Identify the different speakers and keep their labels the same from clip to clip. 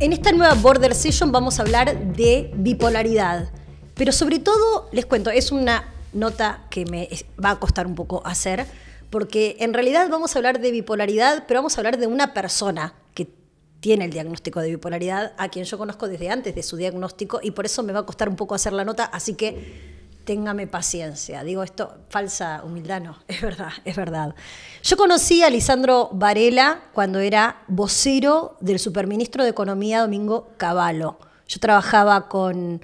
Speaker 1: En esta nueva Border Session vamos a hablar de bipolaridad, pero sobre todo, les cuento, es una nota que me va a costar un poco hacer, porque en realidad vamos a hablar de bipolaridad, pero vamos a hablar de una persona que tiene el diagnóstico de bipolaridad, a quien yo conozco desde antes de su diagnóstico, y por eso me va a costar un poco hacer la nota, así que téngame paciencia. Digo esto, falsa humildad, no, es verdad, es verdad. Yo conocí a Lisandro Varela cuando era vocero del superministro de Economía Domingo Cavallo. Yo trabajaba con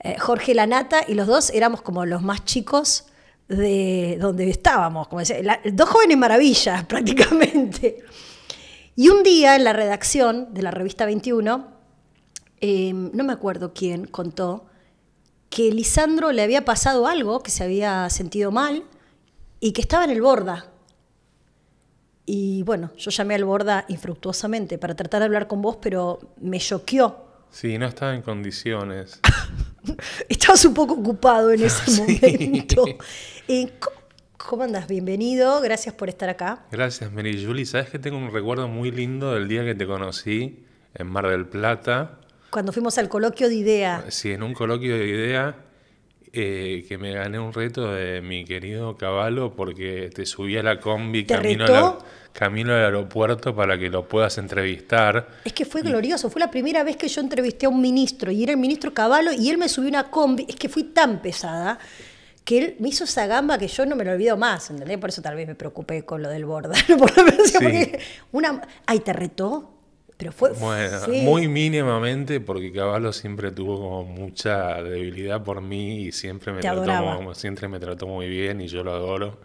Speaker 1: eh, Jorge Lanata y los dos éramos como los más chicos de donde estábamos, como decía, dos jóvenes maravillas prácticamente. Y un día en la redacción de la revista 21, eh, no me acuerdo quién contó, que Lisandro le había pasado algo, que se había sentido mal y que estaba en el borda. Y bueno, yo llamé al borda infructuosamente para tratar de hablar con vos, pero me choqueó.
Speaker 2: Sí, no estaba en condiciones.
Speaker 1: Estabas un poco ocupado en ese momento. Eh, ¿cómo, ¿cómo, andas? Bienvenido, gracias por estar acá.
Speaker 2: Gracias, Mary Julie. Sabes que tengo un recuerdo muy lindo del día que te conocí en Mar del Plata
Speaker 1: cuando fuimos al coloquio de idea.
Speaker 2: Sí, en un coloquio de idea eh, que me gané un reto de mi querido caballo porque te subí a la combi camino, al aeropuerto para que lo puedas entrevistar.
Speaker 1: Es que fue glorioso, fue la primera vez que yo entrevisté a un ministro y era el ministro caballo y él me subió una combi, es que fui tan pesada que él me hizo esa gamba que yo no me lo olvido más, ¿entendés? Por eso tal vez me preocupé con lo del borda. ay, te retó, pero fue. muy
Speaker 2: mínimamente, porque Caballo siempre tuvo mucha debilidad por mí y siempre me, trató, siempre me trató muy bien y yo lo adoro.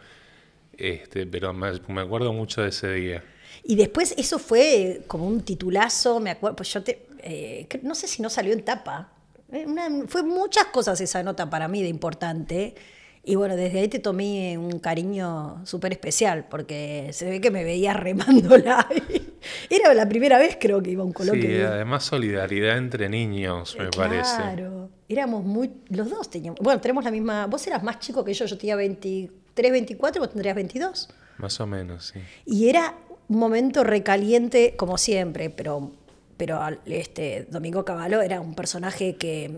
Speaker 2: Este, pero me, acuerdo mucho de ese día.
Speaker 1: Y después eso fue como un titulazo, me acuerdo, pues yo te, eh, no sé si no salió en tapa. Eh, fue muchas cosas esa nota para mí de importante. Y bueno, desde ahí te tomé un cariño súper especial, porque se ve que me veía remándola. Era la primera vez creo que iba a un coloquio. Sí,
Speaker 2: además solidaridad entre niños, me eh, parece.
Speaker 1: Claro, éramos muy... Los dos teníamos... Bueno, tenemos la misma... Vos eras más chico que yo, yo tenía 23, 24, vos tendrías 22.
Speaker 2: Más o menos, sí.
Speaker 1: Y era un momento recaliente, como siempre, pero, pero este Domingo Cavallo era un personaje que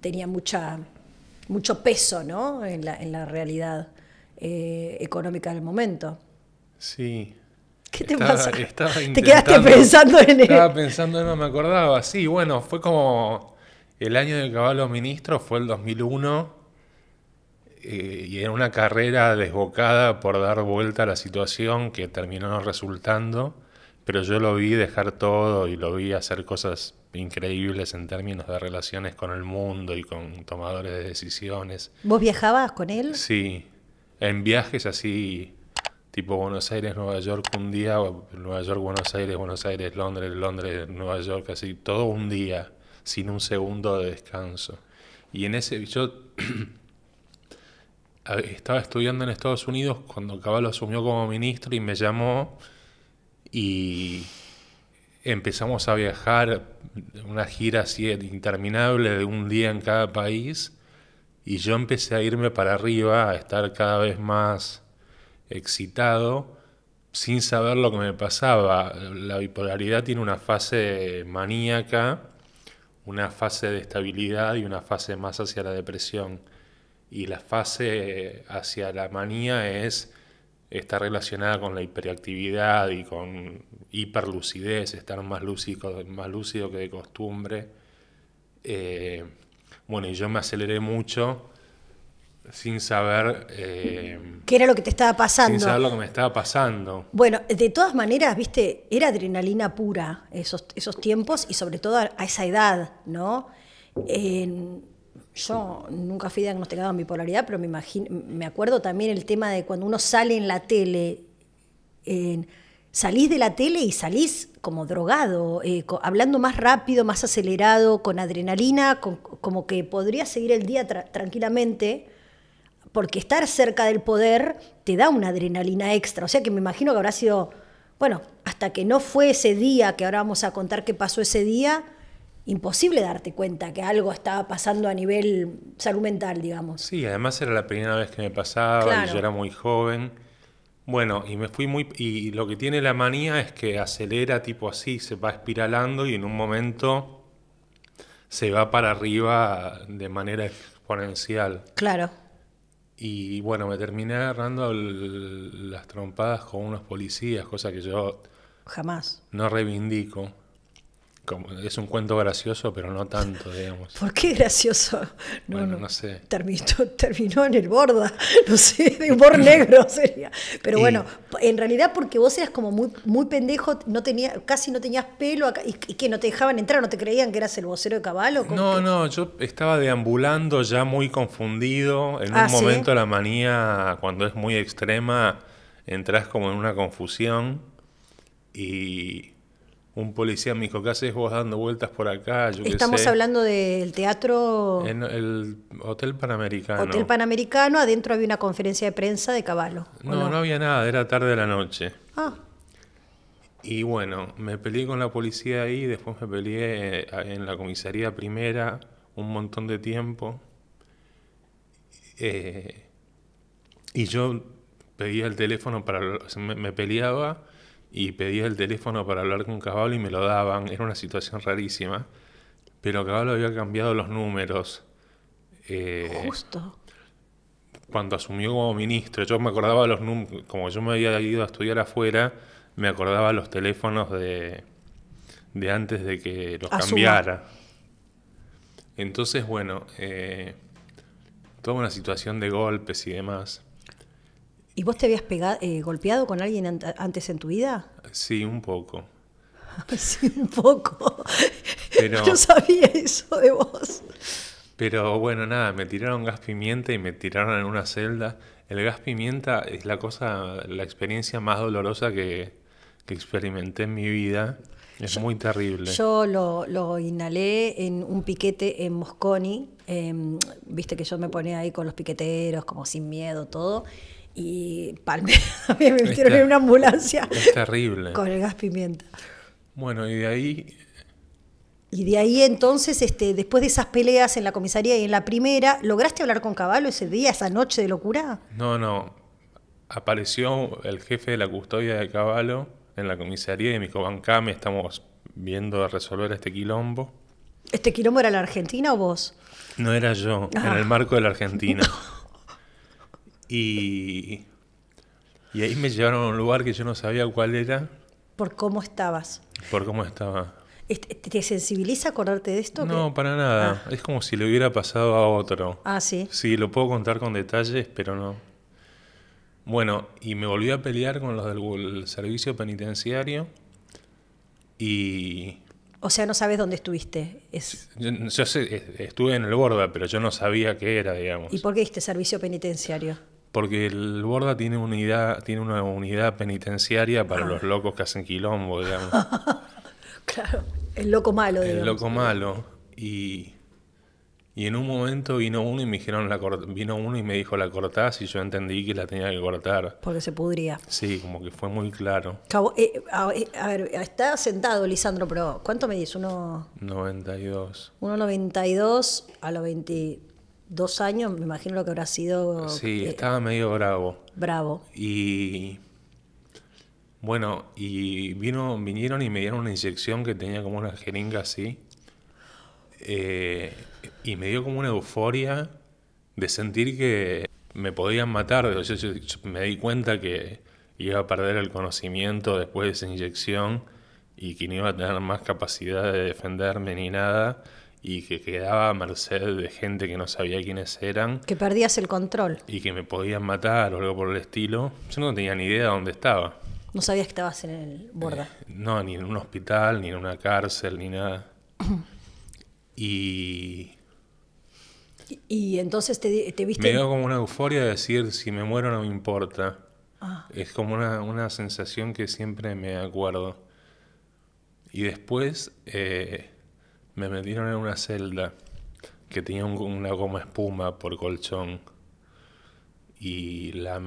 Speaker 1: tenía mucha mucho peso ¿no? en, la, en la realidad eh, económica del momento.
Speaker 2: Sí. ¿Qué te pasa? te quedaste pensando en él. Estaba pensando en no me acordaba. Sí, bueno, fue como el año del caballo ministro, fue el 2001, eh, y era una carrera desbocada por dar vuelta a la situación que terminó resultando, pero yo lo vi dejar todo y lo vi hacer cosas increíbles en términos de relaciones con el mundo y con tomadores de decisiones.
Speaker 1: ¿Vos viajabas con él?
Speaker 2: Sí, en viajes así, tipo Buenos Aires, Nueva York un día, Nueva York, Buenos Aires, Buenos Aires, Londres, Londres, Nueva York, así, todo un día, sin un segundo de descanso. Y en ese, yo estaba estudiando en Estados Unidos cuando Caballo asumió como ministro y me llamó y empezamos a viajar, una gira así interminable de un día en cada país, y yo empecé a irme para arriba, a estar cada vez más excitado, sin saber lo que me pasaba. La bipolaridad tiene una fase maníaca, una fase de estabilidad y una fase más hacia la depresión. Y la fase hacia la manía es está relacionada con la hiperactividad y con hiperlucidez, estar más lúcido, más lúcido que de costumbre. Eh, bueno, y yo me aceleré mucho sin saber... Eh,
Speaker 1: ¿Qué era lo que te estaba pasando? Sin saber lo
Speaker 2: que me estaba pasando.
Speaker 1: Bueno, de todas maneras, viste, era adrenalina pura esos, esos tiempos y sobre todo a, esa edad, ¿no? Yo nunca fui diagnosticada con bipolaridad, pero me, me acuerdo también el tema de cuando uno sale en la tele, salís de la tele y salís como drogado, eh, hablando más rápido, más acelerado, con adrenalina, como que podría seguir el día tranquilamente, porque estar cerca del poder te da una adrenalina extra. O sea que me imagino que habrá sido, bueno, hasta que no fue ese día, que ahora vamos a contar qué pasó ese día, imposible darte cuenta que algo estaba pasando a nivel salud mental, digamos.
Speaker 2: Sí, además era la primera vez que me pasaba y yo era muy joven. Bueno, y me fui muy... Y lo que tiene la manía es que acelera tipo así, se va espiralando y en un momento se va para arriba de manera exponencial. Claro. Y bueno, me terminé agarrando las trompadas con unos policías, cosa que yo... Jamás. No reivindico es un cuento gracioso, pero no tanto, digamos.
Speaker 1: ¿Por qué gracioso? bueno, no, sé. Terminó, terminó, en el borda, no sé, de humor negro sería. Pero bueno, en realidad porque vos eras como muy, muy pendejo, no tenía, casi no tenías pelo y, que no te dejaban entrar, no te creían que eras el vocero de caballo.
Speaker 2: No, no, yo estaba deambulando ya muy confundido. En un ah, momento la manía, cuando es muy extrema, entras como en una confusión y un policía me dijo, ¿qué haces vos dando vueltas por acá? Estamos hablando
Speaker 1: del teatro...
Speaker 2: En el Hotel Panamericano. Hotel
Speaker 1: Panamericano, adentro había una conferencia de prensa de Caballo. No, no,
Speaker 2: había nada, era tarde de la noche. Ah. Y bueno, me peleé con la policía ahí, después me peleé eh, en la comisaría primera un montón de tiempo. Eh, y yo pedía el teléfono para... me peleaba y pedía el teléfono para hablar con Caballo y me lo daban. Era una situación rarísima. Pero Caballo había cambiado los números. Eh, Justo. Cuando asumió como ministro, yo me acordaba los números, como yo me había ido a estudiar afuera, me acordaba los teléfonos de, antes de que los cambiara. Entonces, bueno, eh, toda una situación de golpes y demás.
Speaker 1: ¿Y vos te habías pegado, eh, golpeado con alguien antes en tu vida?
Speaker 2: Sí, un poco. sí, un
Speaker 1: poco. Yo sabía eso de vos.
Speaker 2: Pero bueno, nada, me tiraron gas pimienta y me tiraron en una celda. El gas pimienta es la cosa, la experiencia más dolorosa que, experimenté en mi vida. Es muy terrible. Yo
Speaker 1: lo, inhalé en un piquete en Mosconi. Em, viste que yo me ponía ahí con los piqueteros, como sin miedo, todo y palme. me metieron en una ambulancia. Es terrible. Con el gas pimienta.
Speaker 2: Bueno, y de ahí.
Speaker 1: Y de ahí entonces, este, después de esas peleas en la comisaría y en la primera, ¿lograste hablar con Caballo ese día, esa noche de locura?
Speaker 2: No, no. Apareció el jefe de la custodia de Caballo en la comisaría y me dijo, estamos viendo a resolver este quilombo.
Speaker 1: ¿Este quilombo era la Argentina o vos?
Speaker 2: No era yo, en ah. el marco de la Argentina. Y, y ahí me llevaron a un lugar que yo no sabía cuál era.
Speaker 1: Por cómo estabas.
Speaker 2: Por cómo estaba.
Speaker 1: ¿Te sensibiliza acordarte de esto? No,
Speaker 2: para nada. Ah. Es como si le hubiera pasado a otro. Ah, sí. Sí, lo puedo contar con detalles, pero no. Bueno, y me volví a pelear con los del servicio penitenciario y...
Speaker 1: O sea, no sabes dónde estuviste.
Speaker 2: Yo, eh, estuve en el Borda, pero yo no sabía qué era, digamos. ¿Y
Speaker 1: por qué diste servicio penitenciario?
Speaker 2: Porque el Borda tiene, unidad, tiene una unidad penitenciaria para ah. los locos que hacen quilombo, digamos.
Speaker 1: claro, el loco malo, digamos. El loco
Speaker 2: malo. Y, y en un momento vino uno y me dijeron la vino uno y me dijo la cortás y yo entendí que la tenía que cortar.
Speaker 1: Porque se pudría.
Speaker 2: Sí, como que fue muy claro.
Speaker 1: Eh, eh, a, ver, está sentado Lisandro, pero ¿cuánto me Uno
Speaker 2: 92.
Speaker 1: 1.92 a los 20 dos años, me imagino lo que habrá sido. Sí, eh, estaba
Speaker 2: medio bravo. Bravo. Y bueno, y vino, vinieron y me dieron una inyección que tenía como una jeringa así. Eh, y me dio como una euforia de sentir que me podían matar. Yo, me di cuenta que iba a perder el conocimiento después de esa inyección y que no iba a tener más capacidad de defenderme ni nada y que quedaba a merced de gente que no sabía quiénes eran. Que perdías el control. Y que me podían matar o algo por el estilo. Yo no tenía ni idea de dónde estaba.
Speaker 1: No sabías que estabas en el borda.
Speaker 2: Eh, no, ni en un hospital, ni en una cárcel, ni nada. y...
Speaker 1: y... entonces te, viste... Me dio
Speaker 2: como una euforia de decir, si me muero no me importa. Ah. Es como una, sensación que siempre me acuerdo. Y después... Eh, me metieron en una celda que tenía una goma espuma por colchón y la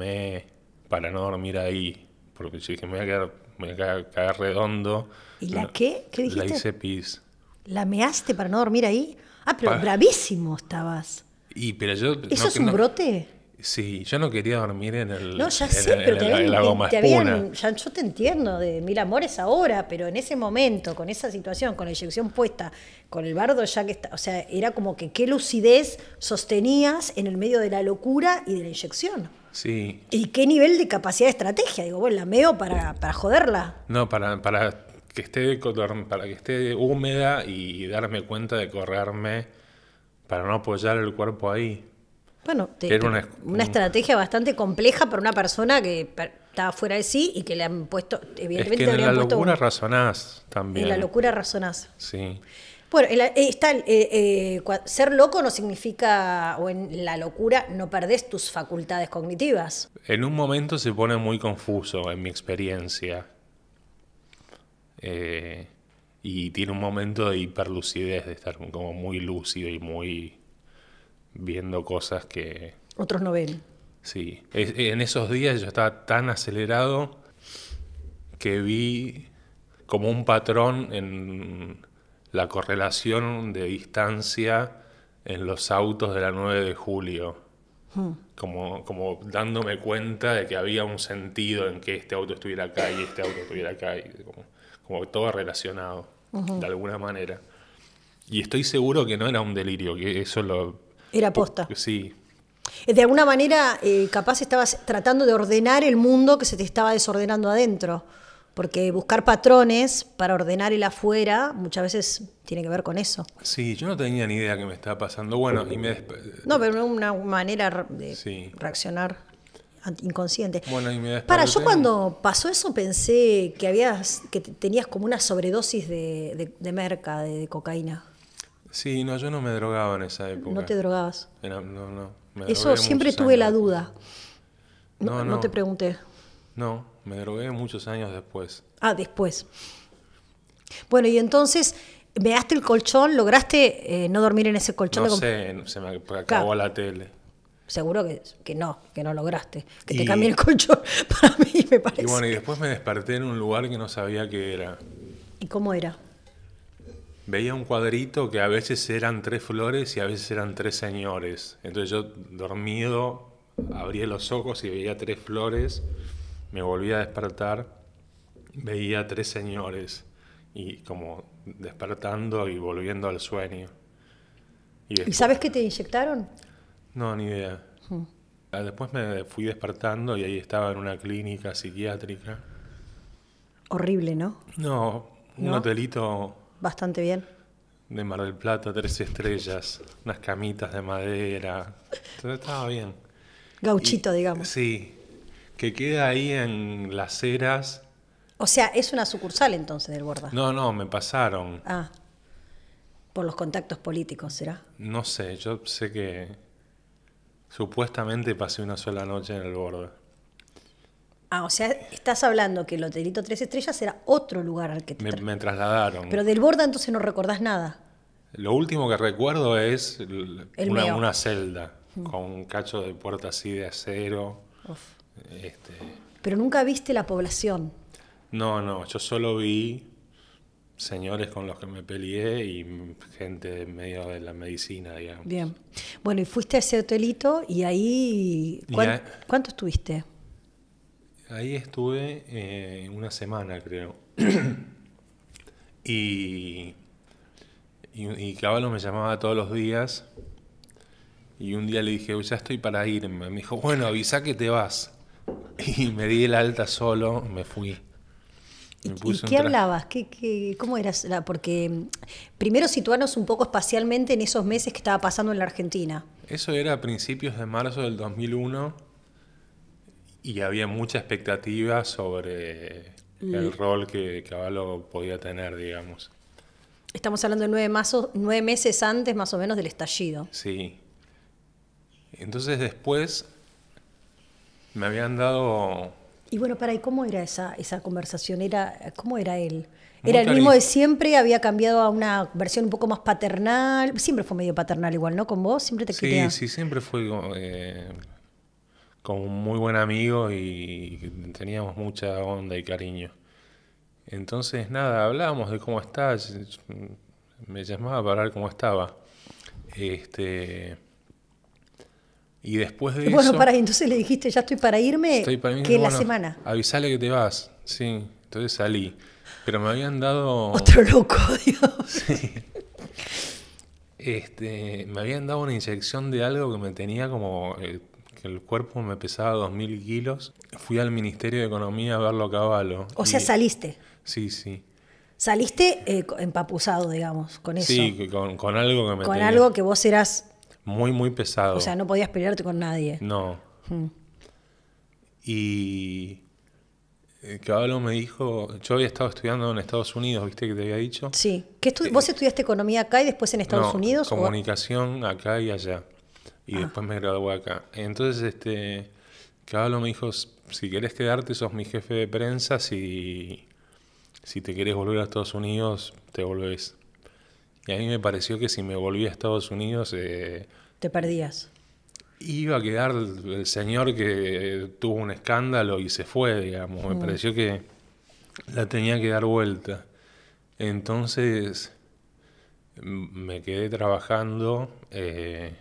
Speaker 2: para no dormir ahí, porque dije, me voy a me voy a quedar, redondo.
Speaker 1: ¿Y la qué? ¿Qué dijiste? La hice pis. ¿La measte para no dormir ahí? Ah, pero bravísimo estabas.
Speaker 2: ¿Eso es un brote? Sí, yo no quería dormir en el. No, ya sé, pero yo
Speaker 1: te entiendo de mil amores ahora, pero en ese momento, con esa situación, con la inyección puesta, con el bardo ya que está. O sea, era como que qué lucidez sostenías en el medio de la locura y de la inyección. Sí. ¿Y qué nivel de capacidad de estrategia? Digo, bueno, la meo para, para joderla.
Speaker 2: No, para, que esté, para que esté húmeda y darme cuenta de correrme para no apoyar el cuerpo ahí.
Speaker 1: Bueno, una, estrategia bastante compleja para una persona que está fuera de sí y que le han puesto, evidentemente, es que en la locura
Speaker 2: razonás también. En la locura razonás. Sí.
Speaker 1: Bueno, eh, eh, eh, ser loco no significa, o en la locura no perdés tus facultades cognitivas.
Speaker 2: En un momento se pone muy confuso, en mi experiencia. y tiene un momento de hiperlucidez, de estar como muy lúcido y muy viendo cosas que...
Speaker 1: Otros no ven.
Speaker 2: Sí, en esos días yo estaba tan acelerado que vi como un patrón en la correlación de distancia en los autos de la 9 de julio. Hmm. Como, como dándome cuenta de que había un sentido en que este auto estuviera acá y este auto estuviera acá, y como, todo relacionado, de alguna manera. Y estoy seguro que no era un delirio, que eso lo era posta. Eh, sí.
Speaker 1: Eh, de alguna manera, eh, capaz estabas tratando de ordenar el mundo que se te estaba desordenando adentro. Porque buscar patrones para ordenar el afuera muchas veces tiene que ver con eso.
Speaker 2: Sí, yo no tenía ni idea que me estaba pasando. Bueno, y me
Speaker 1: No, pero una manera de reaccionar inconsciente.
Speaker 2: Bueno, y me Para, yo cuando
Speaker 1: pasó eso pensé que habías, que tenías como una sobredosis de, de, merca, de cocaína.
Speaker 2: Sí, no, yo no me drogaba en esa época. No te drogabas. no, no. Eso siempre tuve la
Speaker 1: duda. No, no, te pregunté.
Speaker 2: No, me drogué muchos años después.
Speaker 1: Ah, después. Bueno, y entonces, ¿veaste el colchón? ¿Lograste eh, no dormir en ese colchón? No
Speaker 2: sé, se me acabó la tele.
Speaker 1: Seguro que, no, que no lograste. Que te cambié el colchón para mí, me parece. Y bueno, y
Speaker 2: después me desperté en un lugar que no sabía qué era. ¿Y cómo era? veía un cuadrito que a veces eran tres flores y a veces eran tres señores. Entonces yo dormido abría los ojos y veía tres flores, me volví a despertar, veía tres señores y como despertando y volviendo al sueño. ¿Y, sabes
Speaker 1: qué te inyectaron?
Speaker 2: No, ni idea. Hmm. Ah, después me fui despertando y ahí estaba en una clínica psiquiátrica.
Speaker 1: Horrible, ¿no? No, un
Speaker 2: hotelito
Speaker 1: bastante bien.
Speaker 2: De Mar del Plata, tres estrellas, unas camitas de madera. todo estaba bien.
Speaker 1: Gauchito, digamos.
Speaker 2: Sí, que queda ahí en las eras.
Speaker 1: O sea, es una sucursal entonces del Borda.
Speaker 2: No, no, me pasaron.
Speaker 1: Ah, por los contactos políticos, ¿será?
Speaker 2: No sé, yo sé que supuestamente pasé una sola noche en el Borda.
Speaker 1: Ah, o sea, estás hablando que el Hotelito Tres Estrellas era otro lugar al que te
Speaker 2: me, trasladaron. Pero del
Speaker 1: Borda entonces no recordás nada.
Speaker 2: Lo último que recuerdo es una, celda mm. con un cacho de puerta así de acero. Este,
Speaker 1: Pero nunca viste la población.
Speaker 2: No, no, yo solo vi señores con los que me peleé y gente en medio de la medicina, digamos.
Speaker 1: Bien. Bueno, y fuiste a ese hotelito y ahí... ¿Cuánto estuviste?
Speaker 2: ahí estuve eh, una semana, creo. y, y, Caballo me llamaba todos los días. Y un día le dije, ya estoy para irme. Me dijo, bueno, avisa que te vas. Y me di el alta solo, me fui. ¿Y qué hablabas?
Speaker 1: ¿Qué, qué, cómo eras? Porque mm, primero situarnos un poco espacialmente en esos meses que estaba pasando en la Argentina.
Speaker 2: Eso era a principios de marzo del 2001 y había mucha expectativa sobre mm. el rol que Caballo podía tener, digamos.
Speaker 1: Estamos hablando de nueve, nueve meses antes más o menos del estallido.
Speaker 2: Sí. Entonces después me habían dado...
Speaker 1: Y bueno, para, ¿y cómo era esa, esa conversación? Era, ¿Cómo era él? ¿Era el mismo de siempre? ¿Había cambiado a una versión un poco más paternal? Siempre fue medio paternal igual, ¿no? Con vos, siempre te Sí, sí,
Speaker 2: siempre fue... Eh, como un muy buen amigo y teníamos mucha onda y cariño. Entonces, nada, hablábamos de cómo estás me llamaba para ver cómo estaba. Este. Y después de bueno, eso. Bueno, para,
Speaker 1: entonces le dijiste, ya estoy para irme, estoy que la semana.
Speaker 2: Avisale que te vas, sí. Entonces salí. Pero me habían dado. Otro loco, Dios. Sí. Este, me habían dado una inyección de algo que me tenía como eh, que el cuerpo me pesaba 2.000 kilos, fui al Ministerio de Economía a verlo a caballo. O sea, saliste. Sí, sí.
Speaker 1: Saliste eh, empapuzado, digamos, con eso. Sí,
Speaker 2: con, algo que me Con algo que
Speaker 1: vos eras...
Speaker 2: Muy, muy pesado. O sea,
Speaker 1: no podías pelearte con nadie. No. Hmm.
Speaker 2: Y Caballo eh, me dijo, yo había estado estudiando en Estados Unidos, ¿viste que te había dicho?
Speaker 1: Sí. ¿Vos estudiaste economía acá y después en Estados Unidos?
Speaker 2: Comunicación acá y allá y ah. después me gradué acá. Entonces, este, Caballo me dijo, si querés quedarte, sos mi jefe de prensa, si, si te querés volver a Estados Unidos, te volvés. Y a mí me pareció que si me volví a Estados Unidos... Eh,
Speaker 1: te perdías.
Speaker 2: Iba a quedar el señor que tuvo un escándalo y se fue, digamos. Me mm. pareció que la tenía que dar vuelta. Entonces me quedé trabajando. Eh,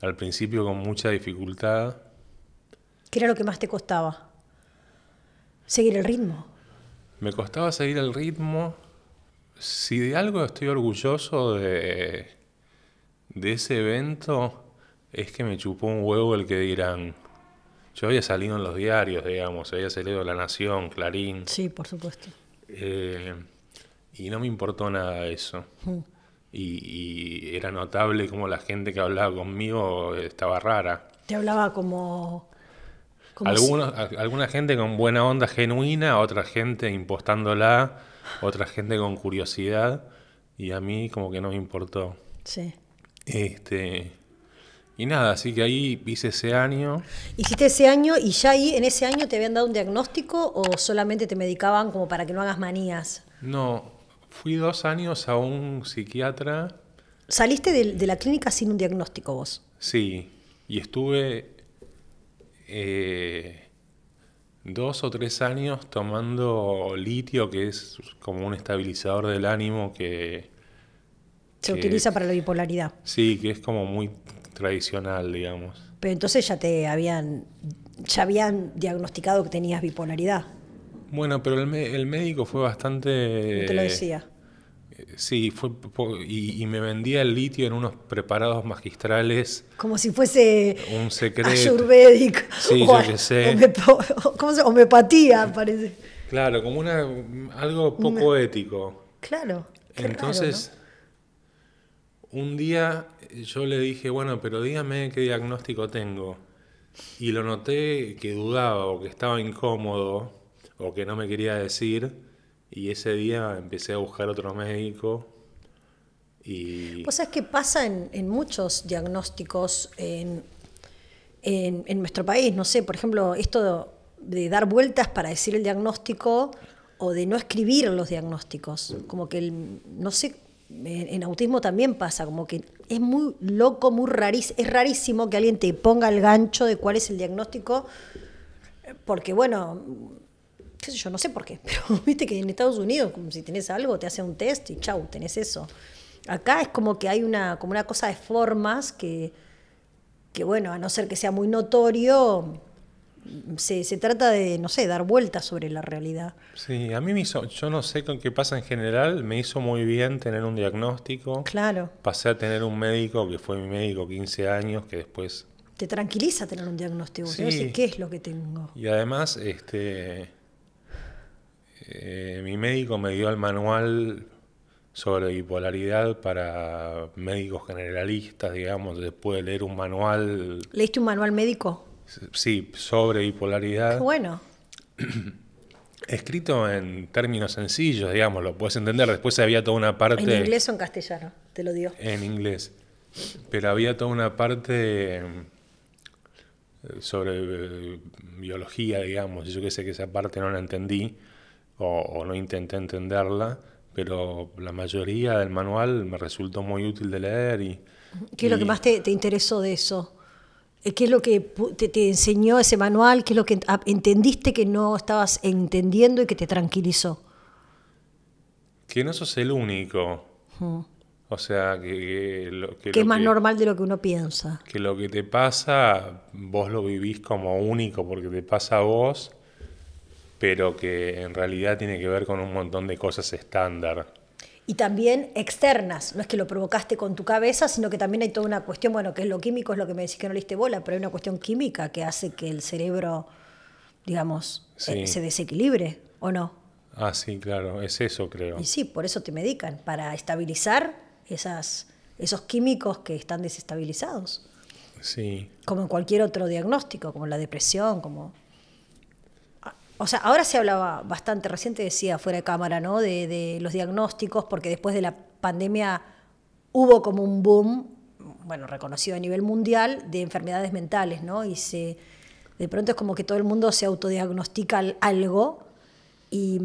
Speaker 2: al principio con mucha dificultad.
Speaker 1: ¿Qué era lo que más te costaba? Seguir el ritmo.
Speaker 2: Me costaba seguir el ritmo. Si de algo estoy orgulloso de, ese evento, es que me chupó un huevo el que dirán. Yo había salido en los diarios, digamos, había salido La Nación, Clarín. Sí, por supuesto. Eh, y no me importó nada eso. Mm y, era notable como la gente que hablaba conmigo estaba rara.
Speaker 1: Te hablaba como... Algunos,
Speaker 2: alguna gente con buena onda genuina, otra gente impostándola, otra gente con curiosidad y a mí como que no me importó. Sí. Este, y nada, así que ahí hice ese año.
Speaker 1: ¿Hiciste ese año y ya ahí en ese año te habían dado un diagnóstico o solamente te medicaban como para que no hagas manías?
Speaker 2: No, Fui dos años a un psiquiatra.
Speaker 1: Saliste de, la clínica sin un diagnóstico vos.
Speaker 2: Sí, y estuve eh, dos o tres años tomando litio, que es como un estabilizador del ánimo que... Se utiliza
Speaker 1: para la bipolaridad.
Speaker 2: Sí, que es como muy tradicional, digamos.
Speaker 1: Pero entonces ya te habían, ya habían diagnosticado que tenías bipolaridad.
Speaker 2: Bueno, pero el, el médico fue bastante... Te lo decía. Eh, sí, fue y, me vendía el litio en unos preparados magistrales.
Speaker 1: Como si fuese un secreto. ayurvédico. Sí, yo qué sé. ¿cómo se, homeopatía, parece.
Speaker 2: Claro, como una algo poco ético.
Speaker 1: Claro. Entonces,
Speaker 2: un día yo le dije, bueno, pero dígame qué diagnóstico tengo. Y lo noté que dudaba o que estaba incómodo o que no me quería decir. Y ese día empecé a buscar otro médico. Y... Pues es
Speaker 1: que pasa en, muchos diagnósticos en, nuestro país. No sé, por ejemplo, esto de, dar vueltas para decir el diagnóstico o de no escribir los diagnósticos. Como que, el, no sé, en, autismo también pasa, como que es muy loco, muy rarísimo, es rarísimo que alguien te ponga el gancho de cuál es el diagnóstico, porque bueno, yo, no sé por qué, pero viste que en Estados Unidos, como si tenés algo, te hace un test y chau, tenés eso. Acá es como que hay una, como una cosa de formas que, que bueno, a no ser que sea muy notorio, se, trata de, no sé, dar vueltas sobre la realidad.
Speaker 2: Sí, a mí me hizo, yo no sé con qué pasa en general, me hizo muy bien tener un diagnóstico. Claro. Pasé a tener un médico que fue mi médico 15 años, que después...
Speaker 1: Te tranquiliza tener un diagnóstico, sí. ¿no? ¿qué es lo que tengo?
Speaker 2: Y además, este eh, mi médico me dio el manual sobre bipolaridad para médicos generalistas, digamos, después de leer un manual.
Speaker 1: ¿Leíste un manual médico?
Speaker 2: Sí, sobre bipolaridad.
Speaker 1: bueno.
Speaker 2: Escrito en términos sencillos, digamos, lo puedes entender. Después había toda una parte. ¿En inglés
Speaker 1: o en castellano? Te lo digo. En
Speaker 2: inglés. Pero había toda una parte eh, sobre eh, biología, digamos, yo que sé que esa parte no la entendí o, no intenté entenderla, pero la mayoría del manual me resultó muy útil de leer. Y, ¿Qué es lo que más
Speaker 1: te, interesó de eso? Eh, ¿Qué es lo que te, enseñó ese manual? ¿Qué es lo que ah, entendiste que no estabas entendiendo y que te tranquilizó?
Speaker 2: Que no sos el único. O sea, que, que, es más normal
Speaker 1: de lo que uno piensa.
Speaker 2: Que lo que te pasa, vos lo vivís como único porque te pasa a vos pero que en realidad tiene que ver con un montón de cosas estándar.
Speaker 1: Y también externas, no es que lo provocaste con tu cabeza, sino que también hay toda una cuestión, bueno, que es lo químico, es lo que me decís que no le bola, pero hay una cuestión química que hace que el cerebro, digamos, eh, se desequilibre, ¿o no?
Speaker 2: Ah, sí, claro, es eso creo. Y sí,
Speaker 1: por eso te medican, para estabilizar esas, esos químicos que están desestabilizados. Sí. Como en cualquier otro diagnóstico, como la depresión, como o sea, ahora se hablaba bastante, reciente, decía fuera de cámara, ¿no? De, los diagnósticos, porque después de la pandemia hubo como un boom, bueno, reconocido a nivel mundial, de enfermedades mentales, ¿no? Y se, de pronto es como que todo el mundo se autodiagnostica algo. Y,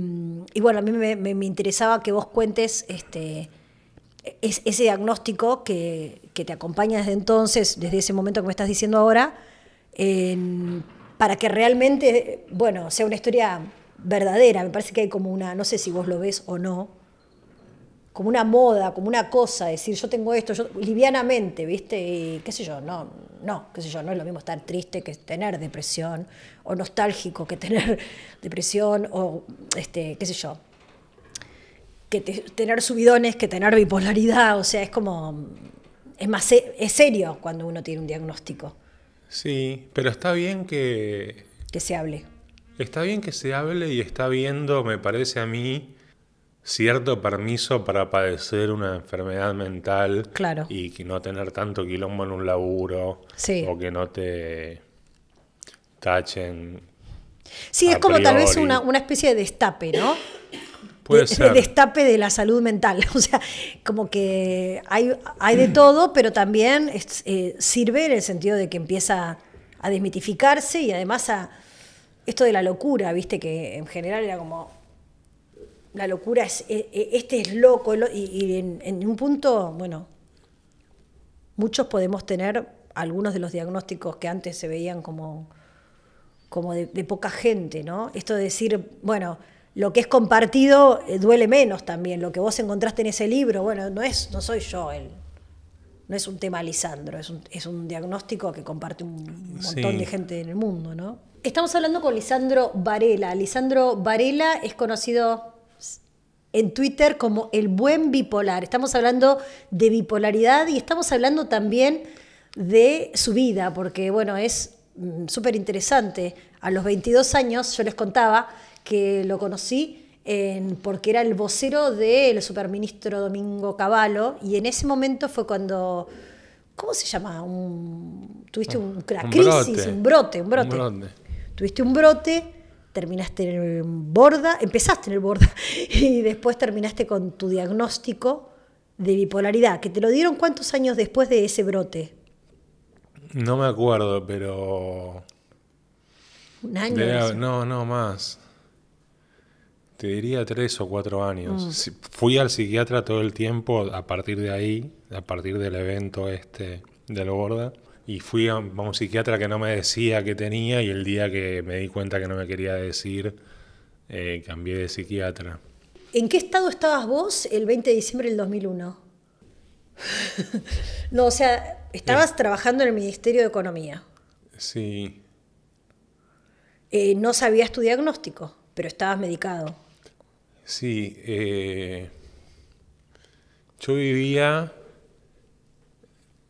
Speaker 1: bueno, a mí me, interesaba que vos cuentes este, ese diagnóstico que, que, te acompaña desde entonces, desde ese momento que me estás diciendo ahora, en para que realmente, bueno, sea una historia verdadera. Me parece que hay como una, no sé si vos lo ves o no, como una moda, como una cosa, decir yo tengo esto, yo, livianamente, ¿viste? Y qué sé yo, no, no, qué sé yo, no es lo mismo estar triste que tener depresión, o nostálgico que tener depresión, o este, qué sé yo, que tener subidones que tener bipolaridad, o sea, es como, es más, es serio cuando uno tiene un diagnóstico.
Speaker 2: Sí, pero está bien que... Que se hable. Está bien que se hable y está viendo, me parece a mí, cierto permiso para padecer una enfermedad mental. Claro. Y que no tener tanto quilombo en un laburo. O que no te tachen. Sí, es como tal vez una,
Speaker 1: una especie de destape, ¿no? Puede de, destape de la salud mental. O sea, como que hay, hay de todo, pero también eh, sirve en el sentido de que empieza a desmitificarse y además a esto de la locura, viste, que en general era como la locura es, e, e, este es loco, y, en, un punto, bueno, muchos podemos tener algunos de los diagnósticos que antes se veían como, como de, de poca gente, ¿no? Esto de decir, bueno, lo que es compartido eh, duele menos también. Lo que vos encontraste en ese libro, bueno, no es, no soy yo el, no es un tema Lisandro, es un, diagnóstico que comparte un montón de gente en el mundo, ¿no? Estamos hablando con Lisandro Varela. Lisandro Varela es conocido en Twitter como el buen bipolar. Estamos hablando de bipolaridad y estamos hablando también de su vida, porque bueno, es mm, súper interesante. A los 22 años, yo les contaba, que lo conocí porque era el vocero del superministro Domingo Cavallo, y en ese momento fue cuando, ¿cómo se llama? tuviste un, una crisis, un brote, un brote. Tuviste un brote, terminaste en borda, empezaste en el borda, y después terminaste con tu diagnóstico de bipolaridad, que te lo dieron cuántos años después de ese brote.
Speaker 2: No me acuerdo, pero...
Speaker 1: Un año.
Speaker 2: no, no, más. Te diría tres o cuatro años. Mm. Fui al psiquiatra todo el tiempo a partir de ahí, a partir del evento este de lo Gorda. Y fui a un psiquiatra que no me decía que tenía y el día que me di cuenta que no me quería decir, eh, cambié de psiquiatra.
Speaker 1: ¿En qué estado estabas vos el 20 de diciembre del 2001? no, o sea, estabas trabajando en el Ministerio de Economía.
Speaker 2: Sí.
Speaker 1: Eh, no sabías tu diagnóstico, pero estabas medicado.
Speaker 2: Sí, eh, yo vivía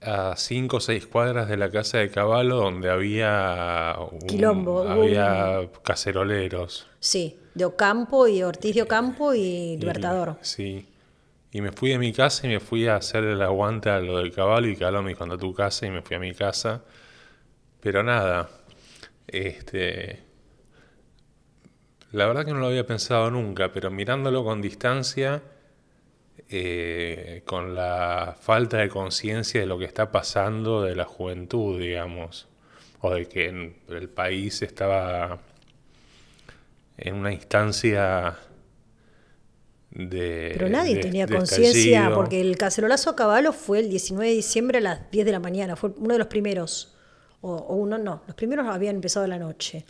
Speaker 2: a cinco o seis cuadras de la casa de Caballo donde había un, había caceroleros.
Speaker 1: Sí, de Ocampo y Ortiz de Ocampo y Libertador.
Speaker 2: sí. Y me fui de mi casa y me fui a hacer el aguante a lo del caballo y Caballo me a tu casa y me fui a mi casa. Pero nada, este, la verdad que no lo había pensado nunca, pero mirándolo con distancia, eh, con la falta de conciencia de lo que está pasando de la juventud, digamos, o de que el país estaba en una instancia de, Pero nadie tenía conciencia, porque
Speaker 1: el cacerolazo a caballo fue el 19 de diciembre a las 10 de la mañana, fue uno de los primeros. O, uno no, los primeros habían empezado la noche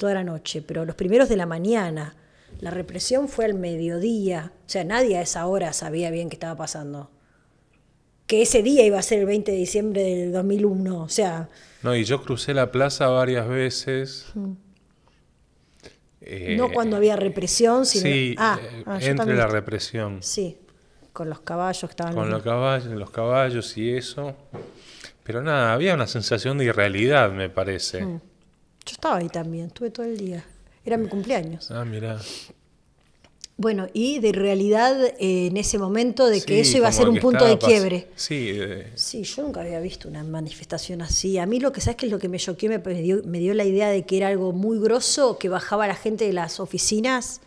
Speaker 1: toda la noche, pero los primeros de la mañana. La represión fue al mediodía, o sea, nadie a esa hora sabía bien qué estaba pasando. Que ese día iba a ser el 20 de diciembre del 2001, o sea...
Speaker 2: No, y yo crucé la plaza varias veces. no eh,
Speaker 1: cuando había represión, sino sí, ah, eh, ah, entre la
Speaker 2: represión.
Speaker 1: Sí, con los caballos estaban. Con los
Speaker 2: caballos, los caballos y eso. Pero nada, había una sensación de irrealidad, me parece.
Speaker 1: Mm. Yo estaba ahí también, estuve todo el día. Era mi cumpleaños. Ah, mira. Bueno, y de realidad eh, en ese momento de que eso iba a ser un punto de quiebre. Sí, yo nunca había visto una manifestación así. A mí lo que sabes que es lo que me choqueó, me dio, me dio la idea de que era algo muy grosso, que bajaba la gente de las oficinas.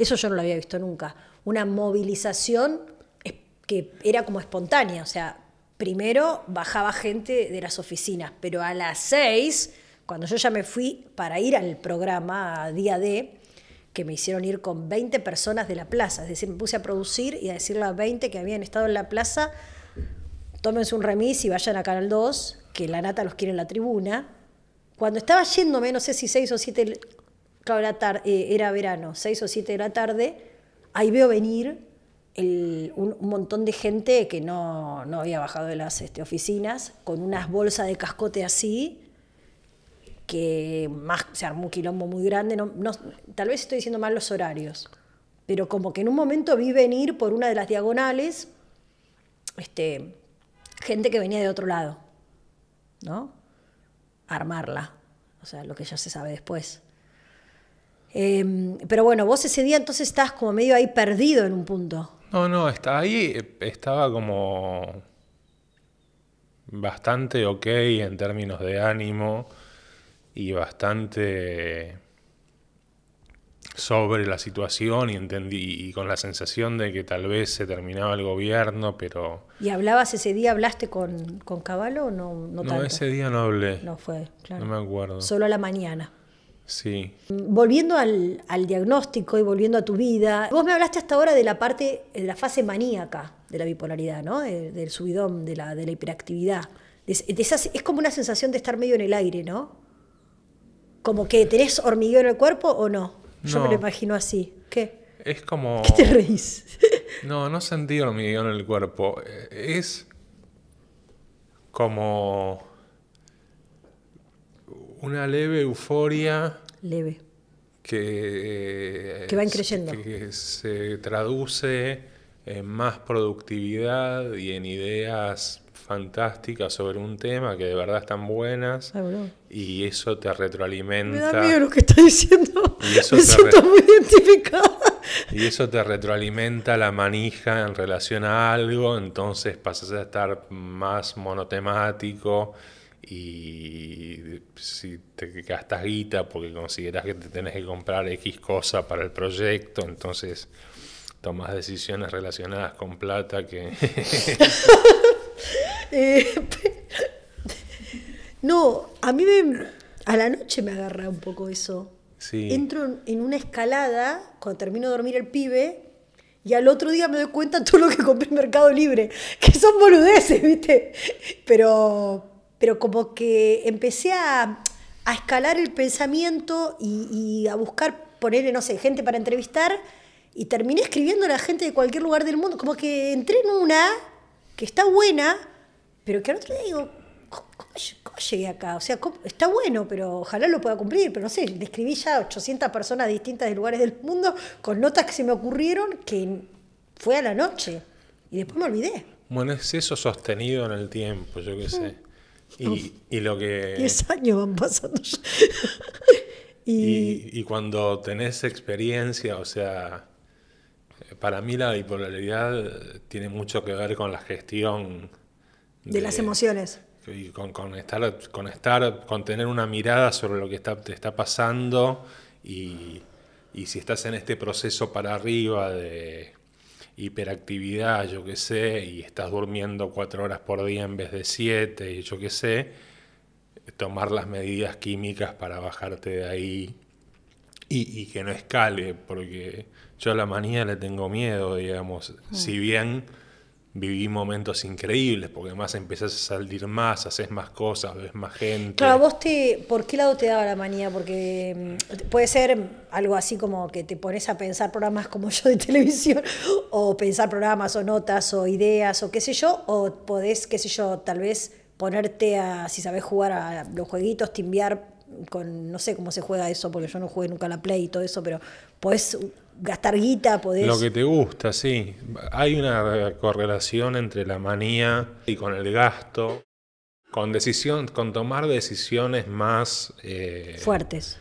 Speaker 1: Eso yo no lo había visto nunca. Una movilización que era como espontánea, o sea, primero bajaba gente de las oficinas, pero a las seis cuando yo ya me fui para ir al programa a Día D, que me hicieron ir con 20 personas de la plaza, es decir, me puse a producir y a decirle a 20 que habían estado en la plaza, tómense un remis y vayan a Canal 2, que la nata los quiere en la tribuna. Cuando estaba yéndome, no sé si 6 o 7, claro, era, eh, era verano, 6 o 7 de la tarde, ahí veo venir un, montón de gente que no, había bajado de las este, oficinas, con unas bolsas de cascote así, que más se armó un quilombo muy grande. tal vez estoy diciendo mal los horarios, pero como que en un momento vi venir por una de las diagonales este, gente que venía de otro lado, ¿no? Armarla, o sea, lo que ya se sabe después. Em, pero bueno, vos ese día entonces estás como medio ahí perdido en un punto.
Speaker 2: No, no, está ahí eh, estaba como bastante ok en términos de ánimo y bastante sobre la situación y entendí y con la sensación de que tal vez se terminaba el gobierno, pero...
Speaker 1: ¿Y hablabas ese día, hablaste con, con Caballo o no? No, ese
Speaker 2: día no hablé.
Speaker 1: No fue, claro.
Speaker 2: No me acuerdo. Solo
Speaker 1: a la mañana. Sí. Volviendo al, al, diagnóstico y volviendo a tu vida, vos me hablaste hasta ahora de la parte, eh, de la fase maníaca de la bipolaridad, ¿no? del subidón, de la, de la hiperactividad. es como una sensación de estar medio en el aire, ¿no? como que tenés hormigueo en el cuerpo o no? Yo me lo imagino así. ¿Qué?
Speaker 2: Es como. ¿Qué te reís? no, no sentí hormigueo en el cuerpo. Eh, es como una leve euforia. Leve. Que, eh, que va increyendo. que se traduce en más productividad y en ideas fantásticas sobre un tema que de verdad están buenas y eso te retroalimenta. lo
Speaker 1: que está diciendo. Y te siento muy identificada.
Speaker 2: Y eso te retroalimenta la manija en relación a algo, entonces pasas a estar más monotemático y si te gastas guita porque consideras que te tenés que comprar X cosa para el proyecto, entonces tomas decisiones relacionadas con plata que Eh,
Speaker 1: no, a mí a la noche me agarra un poco eso. Sí. Entro en una escalada cuando termino de dormir el pibe y al otro día me doy cuenta de todo lo que compré en Mercado Libre, que son boludeces, ¿viste? Pero, pero como que empecé a, escalar el pensamiento y, a buscar ponerle, no sé, gente para entrevistar y terminé escribiendo a la gente de cualquier lugar del mundo. Como que entré en una que está buena, pero que al otro día digo, ¿cómo, llegué acá? O sea, está bueno, pero ojalá lo pueda cumplir. Pero no sé, le escribí ya a 800 personas distintas de lugares del mundo con notas que se me ocurrieron que fue a la noche. Y después me olvidé.
Speaker 2: Bueno, es eso sostenido en el tiempo, yo qué sé. Y, lo que... 10
Speaker 1: años van pasando. y...
Speaker 2: Y, y cuando tenés experiencia, o sea, para mí la bipolaridad tiene mucho que ver con la gestión
Speaker 1: de, las emociones.
Speaker 2: Y con, con, estar, con estar, con tener una mirada sobre lo que está, te está pasando y, si estás en este proceso para arriba de hiperactividad, yo qué sé, y estás durmiendo cuatro horas por día en vez de siete, yo qué sé, tomar las medidas químicas para bajarte de ahí y, que no escale, porque yo a la manía le tengo miedo, digamos, mm. si bien viví momentos increíbles, porque además empezás a salir más, haces más cosas, ves más gente. Claro,
Speaker 1: vos te, ¿por qué lado te daba la manía? Porque mm, puede ser algo así como que te pones a pensar programas como yo de televisión, o pensar programas o notas o ideas o qué sé yo, o podés, qué sé yo, tal vez ponerte a, si sabes jugar a los jueguitos, timbiar con, no sé cómo se juega eso, porque yo no jugué nunca a la Play y todo eso, pero podés gastar guita, podés... Lo que
Speaker 2: te gusta, sí. Hay una correlación entre la manía y con el gasto, con, decisión, con tomar decisiones más... Eh, Fuertes.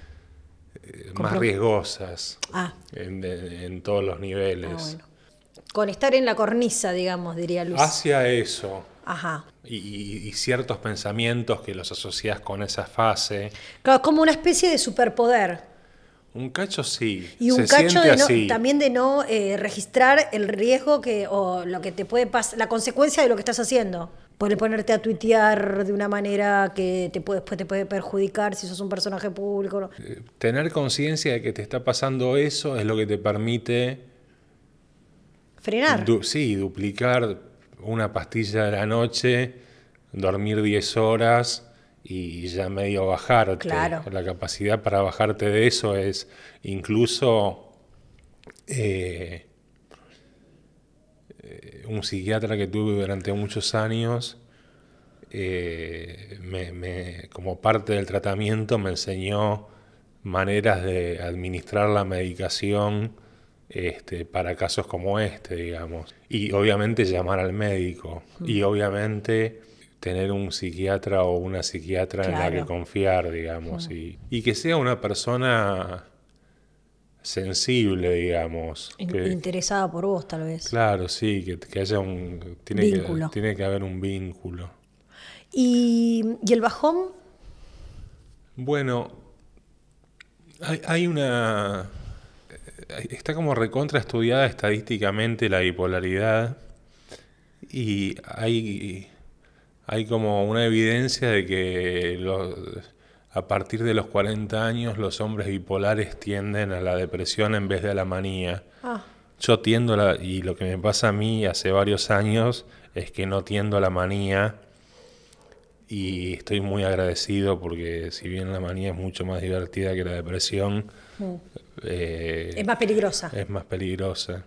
Speaker 2: Eh, más riesgosas ah. en, todos los niveles. Ah,
Speaker 1: con estar en la cornisa, digamos, diría Luis.
Speaker 2: Hacia eso. Ajá. Y, ciertos pensamientos que los asocias con esa fase.
Speaker 1: como una especie de superpoder.
Speaker 2: Un cacho sí.
Speaker 1: Y un cacho también de no eh, registrar el riesgo que, o lo que te puede pasar, la consecuencia de lo que estás haciendo. Puede ponerte a tuitear de una manera que te puede, después te puede perjudicar si sos un personaje público. Eh,
Speaker 2: tener conciencia de que te está pasando eso es lo que te permite... Frenar. sí, duplicar una pastilla de la noche, dormir 10 horas y ya medio bajarte. La capacidad para bajarte de eso es incluso eh, eh, un psiquiatra que tuve durante muchos años, eh, como parte del tratamiento me enseñó maneras de administrar la medicación este, para casos como este, digamos. Y obviamente llamar al médico. Y mm. obviamente tener un psiquiatra o una psiquiatra en la que confiar, digamos, y, que sea una persona sensible, digamos. interesada
Speaker 1: por vos, tal vez.
Speaker 2: Claro, sí, que, haya un... Tiene vínculo. Que, tiene que haber un vínculo.
Speaker 1: ¿Y, el bajón?
Speaker 2: Bueno, hay, una... Está como recontra estudiada estadísticamente la bipolaridad y hay hay como una evidencia de que a partir de los 40 años los hombres bipolares tienden a la depresión en vez de a la manía. Ah. Yo tiendo la, y lo que me pasa a mí hace varios años es que no tiendo a la manía y estoy muy agradecido porque si bien la manía es mucho más divertida que la depresión, mm. eh, es más peligrosa. Es más peligrosa.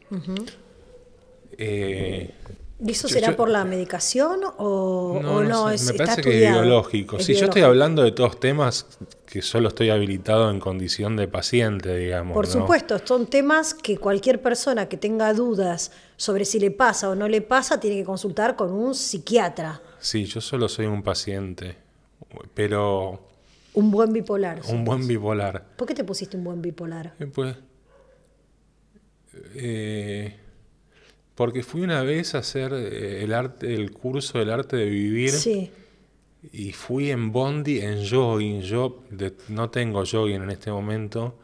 Speaker 1: ¿Y eso será por la medicación o no? O no, Me parece que es biológico. Si yo estoy
Speaker 2: hablando de todos temas que solo estoy habilitado en condición de paciente, digamos. Por supuesto,
Speaker 1: son temas que cualquier persona que tenga dudas sobre si le pasa o no le pasa tiene que consultar con un psiquiatra.
Speaker 2: Sí, yo solo soy un paciente, pero...
Speaker 1: Un buen bipolar. Un buen bipolar. ¿Por qué te pusiste un buen bipolar?
Speaker 2: Eh, pues... Eh, porque fui una vez a hacer eh, el, arte, el curso del arte de vivir. Y fui en Bondi, en jogging. Yo no tengo jogging en este momento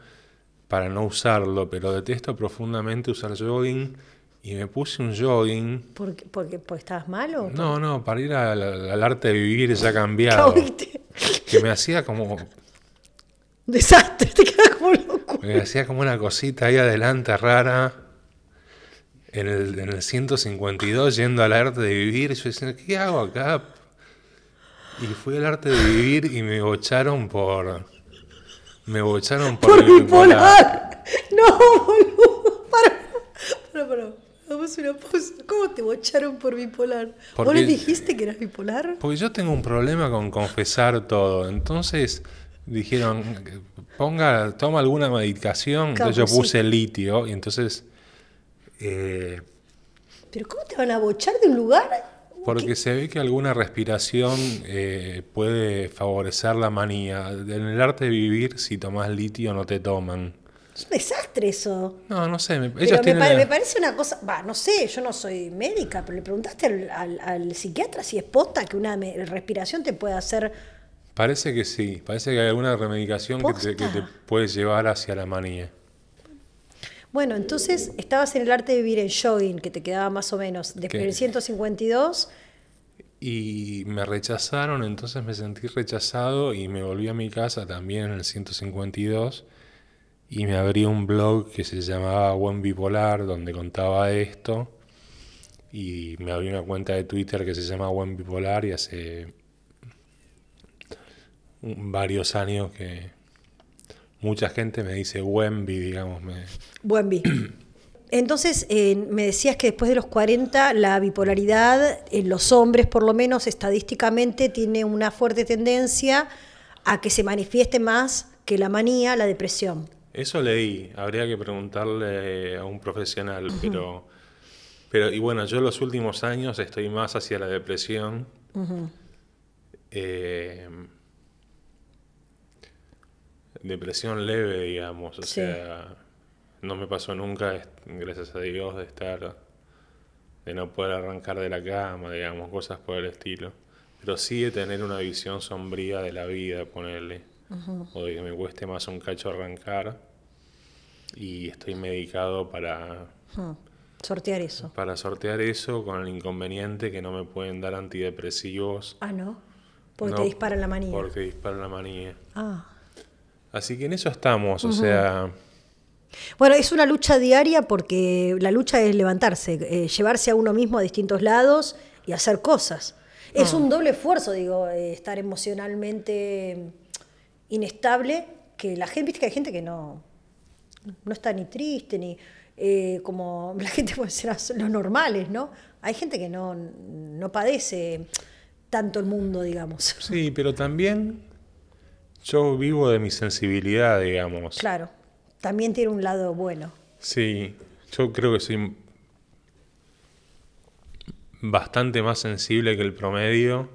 Speaker 2: para no usarlo, pero detesto profundamente usar jogging. Y me puse un jogging.
Speaker 1: ¿Por, qué? porque, porque estabas malo? No,
Speaker 2: no, para ir al, arte de vivir ya cambiado.
Speaker 1: que
Speaker 2: me hacía como. Desastre, te quedas como loco. Me hacía como una cosita ahí adelante rara en el, en el 152 yendo al arte de vivir, yo decía, ¿qué hago acá? Y fui al arte de vivir y me bocharon por... Me bocharon por... ¡Por bipolar! ¡No,
Speaker 1: boludo! ¡Para! ¡Para, para! Vamos una pausa. ¿Cómo te bocharon por bipolar? ¿Vos les dijiste que eras bipolar?
Speaker 2: Porque yo tengo un problema con confesar todo. Entonces dijeron, ponga, toma alguna medicación. entonces yo puse litio y entonces eh,
Speaker 1: ¿Pero cómo te van a bochar de un lugar?
Speaker 2: Porque se ve que alguna respiración eh, puede favorecer la manía. En el arte de vivir, si tomas litio, no te toman.
Speaker 1: Es un desastre eso.
Speaker 2: No, no sé. Me, me,
Speaker 1: parece una cosa. no sé, yo no soy médica, pero le preguntaste al, psiquiatra si es posta que una respiración te puede hacer.
Speaker 2: Parece que sí. Parece que hay alguna remedicación que te, que te puede llevar hacia la manía.
Speaker 1: Bueno, entonces estabas en el arte de vivir en jogging, que te quedaba más o menos, desde el 152.
Speaker 2: Y me rechazaron, entonces me sentí rechazado y me volví a mi casa también en el 152 y me abrí un blog que se llamaba Buen Bipolar, donde contaba esto. Y me abrí una cuenta de Twitter que se llama Buen Bipolar y hace varios años que, mucha gente me dice Wemby, digamos. Me...
Speaker 1: Entonces, eh, me decías que después de los 40 la bipolaridad en los hombres, por lo menos estadísticamente, tiene una fuerte tendencia a que se manifieste más que la manía, la depresión.
Speaker 2: Eso leí, habría que preguntarle a un profesional, pero, pero, y bueno, yo los últimos años estoy más hacia la depresión depresión leve, digamos. O sea, no me pasó nunca, gracias a Dios, de estar, de no poder arrancar de la cama, digamos, cosas por el estilo. Pero sí de tener una visión sombría de la vida, ponerle. O de que me cueste más un cacho arrancar y estoy medicado para...
Speaker 1: Sortear eso.
Speaker 2: Para sortear eso con el inconveniente que no me pueden dar antidepresivos.
Speaker 1: Ah, no. Porque dispara la manía. Porque
Speaker 2: dispara la manía. Ah. Así que en eso estamos, o sea...
Speaker 1: Bueno, es una lucha diaria porque la lucha es levantarse, eh, llevarse a uno mismo a distintos lados y hacer cosas. Es mm. un doble esfuerzo, digo, eh, estar emocionalmente mm, inestable, que la gente, viste que hay gente que no, no está ni triste, ni eh, como la gente puede ser los normales, ¿no? Hay gente que no, no padece tanto el mundo, digamos. Sí,
Speaker 2: pero también yo vivo de mi sensibilidad, digamos.
Speaker 1: Claro, también tiene un lado bueno.
Speaker 2: Sí, yo creo que soy bastante más sensible que el promedio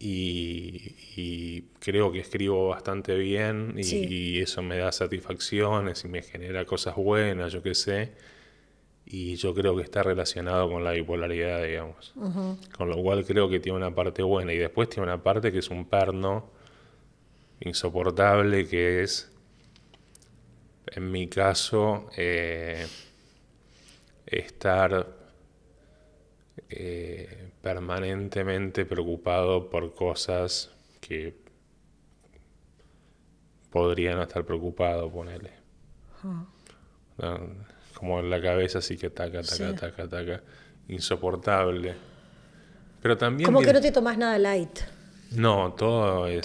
Speaker 2: y, creo que escribo bastante bien y, eso me da satisfacciones y me genera cosas buenas, yo qué sé. Y yo creo que está relacionado con la bipolaridad, digamos. Con lo cual creo que tiene una parte buena y después tiene una parte que es un perno insoportable que es, en mi caso, eh, estar eh, permanentemente preocupado por cosas que podría no estar preocupado, ponele. Ah. Ah, como en la cabeza así que taca, taca, taca, taca. Insoportable. Pero también... Como que no te
Speaker 1: tomas nada light.
Speaker 2: No, todo es,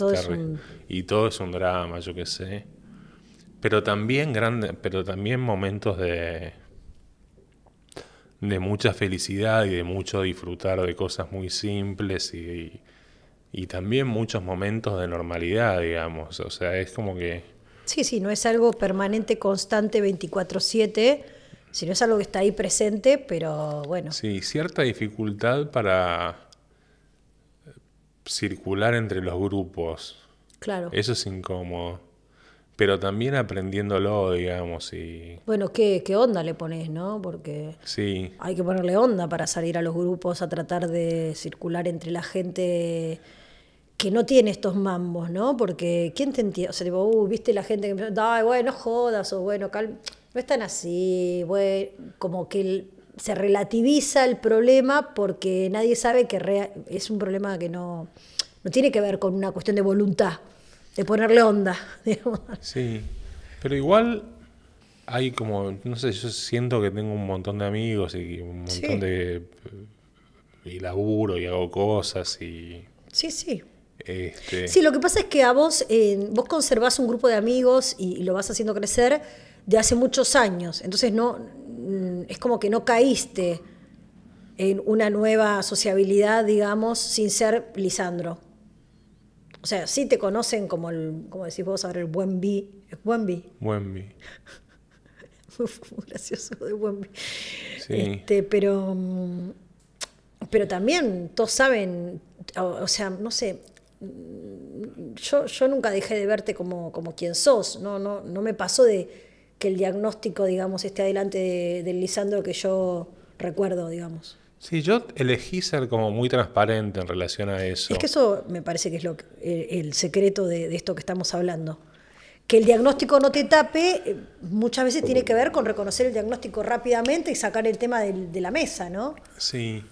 Speaker 2: Y todo es un drama, yo qué sé. Pero también grande, pero también momentos de de mucha felicidad y de mucho disfrutar de cosas muy simples y, y también muchos momentos de normalidad, digamos. O sea, es como que...
Speaker 1: Sí, sí, no es algo permanente, constante, 24/7, sino es algo que está ahí presente, pero bueno.
Speaker 2: Sí, cierta dificultad para circular entre los grupos. Claro. Eso es incómodo. Pero también aprendiéndolo, digamos,
Speaker 1: y... Bueno, ¿qué, onda le pones, no? Porque sí. hay que ponerle onda para salir a los grupos, a tratar de circular entre la gente que no tiene estos mambos, ¿no? Porque ¿quién te entiende? O sea, tipo, uh, viste la gente que me ay, bueno, jodas, o bueno, cal... no están así, bueno, como que el se relativiza el problema porque nadie sabe que es un problema que no, tiene que ver con una cuestión de voluntad, de ponerle onda.
Speaker 2: Sí, pero igual hay como, no sé, yo siento que tengo un montón de amigos y un montón de... y laburo y hago cosas y... Sí, sí. Este sí, lo que
Speaker 1: pasa es que a vos, vos conservás un grupo de amigos y, lo vas haciendo crecer de hace muchos años. Entonces no, Mm, es como que no caíste en una nueva sociabilidad, digamos, sin ser Lisandro. O sea, sí te conocen como el, como decís vos ahora, el buen B. ¿Es buen B? Buen B. Muy gracioso de buen B. Sí. Este, pero, mm, pero también todos saben, o, sea, no sé, mm, yo, yo nunca dejé de verte como, como quien sos. No, no, no me pasó de que el diagnóstico, digamos, esté adelante del Lisandro que yo recuerdo, digamos.
Speaker 2: Sí, yo elegí ser como muy transparente en relación a eso. Es que
Speaker 1: eso me parece que es lo el, secreto de, esto que estamos hablando. Que el diagnóstico no te tape eh, muchas veces tiene que ver con reconocer el diagnóstico rápidamente y sacar el tema de, la mesa, ¿no?
Speaker 2: Sí.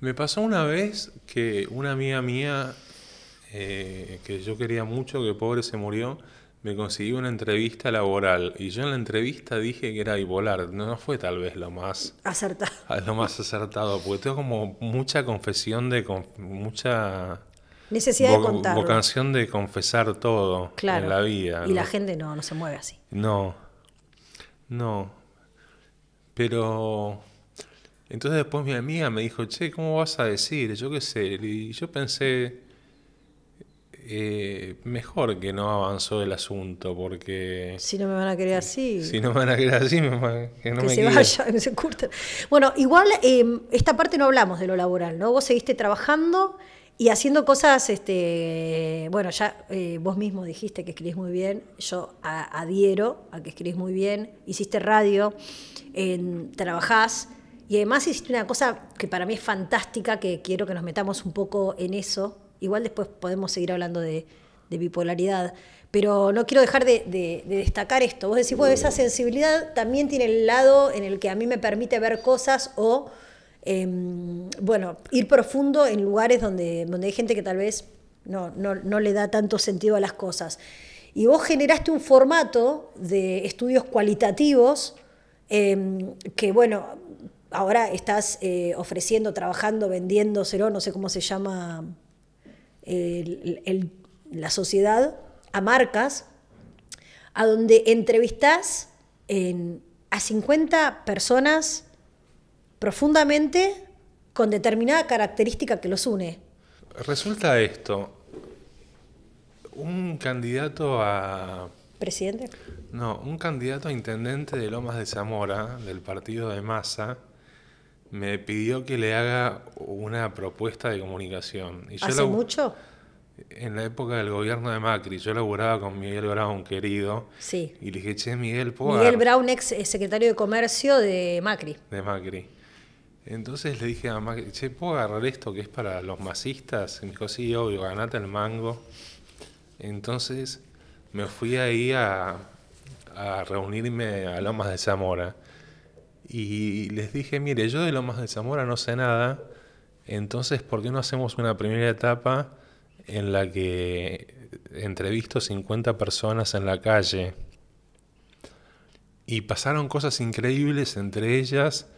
Speaker 2: Me pasó una vez que una amiga mía, eh, que yo quería mucho, que pobre se murió, me conseguí una entrevista laboral y yo en la entrevista dije que era bipolar. No, no fue tal vez lo más acertado. Lo más acertado, porque tengo como mucha confesión de mucha
Speaker 1: necesidad de contar. Vocación
Speaker 2: de confesar todo en la vida. Y la
Speaker 1: gente no, no se mueve así.
Speaker 2: No. No. Pero entonces después mi amiga me dijo, "Che, ¿cómo vas a decir?" Yo qué sé, y yo pensé, eh, mejor que no avanzó el asunto, porque...
Speaker 1: Si no me van a querer así. Si no
Speaker 2: me van a querer así, que no se vaya,
Speaker 1: que se Bueno, igual em, esta parte no hablamos de lo laboral, ¿no? Vos seguiste trabajando y haciendo cosas, este, bueno, ya eh, vos mismo dijiste que escribís muy bien, yo adhiero a que escribís muy bien, hiciste radio, trabajás... Y además hiciste una cosa que para mí es fantástica, que quiero que nos metamos un poco en eso, Igual después podemos seguir hablando de, bipolaridad. Pero no quiero dejar de, destacar esto. Vos decís, bueno, esa mm. sensibilidad también tiene el lado en el que a mí me permite ver cosas o, em, bueno, ir profundo en lugares donde, donde hay gente que tal vez no, no, le da tanto sentido a las cosas. Y vos generaste un formato de estudios cualitativos em, que, bueno, ahora estás eh, ofreciendo, trabajando, vendiéndoselo, no sé cómo se llama la sociedad a marcas, a donde entrevistás a 50 personas profundamente con determinada característica que los une.
Speaker 2: Resulta esto, un candidato a... Presidente. No, un candidato a intendente de Lomas de Zamora, del partido de Massa, me pidió que le haga una propuesta de comunicación. Y yo ¿Hace mucho? En la época del gobierno de Macri, yo laburaba con Miguel Brown, querido. Sí. Y le dije, che, Miguel, ¿puedo Miguel
Speaker 1: Brown, ex eh, secretario de Comercio de Macri.
Speaker 2: De Macri. Entonces le dije a Macri, che, ¿puedo agarrar esto que es para los masistas? Y me dijo, sí, obvio, ganate el mango. Entonces me fui ahí a, a reunirme a Lomas de Zamora. Y les dije, mire, yo de más de Zamora no sé nada, entonces, ¿por qué no hacemos una primera etapa en la que entrevisto 50 personas en la calle? Y pasaron cosas increíbles, entre ellas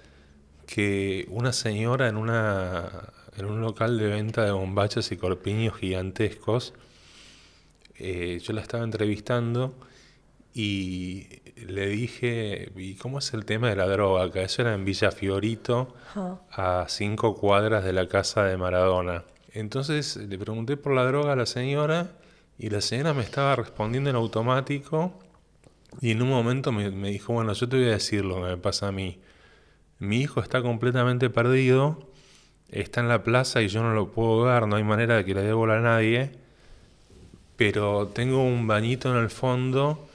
Speaker 2: que una señora en, una, en un local de venta de bombachas y corpiños gigantescos, eh, yo la estaba entrevistando y le dije, ¿y cómo es el tema de la droga? Que eso era en Villa Fiorito, a cinco cuadras de la casa de Maradona. Entonces le pregunté por la droga a la señora y la señora me estaba respondiendo en automático y en un momento me, dijo, bueno, yo te voy a decir lo que me pasa a mí. Mi hijo está completamente perdido, está en la plaza y yo no lo puedo dar, no hay manera de que le dé bola a nadie, pero tengo un bañito en el fondo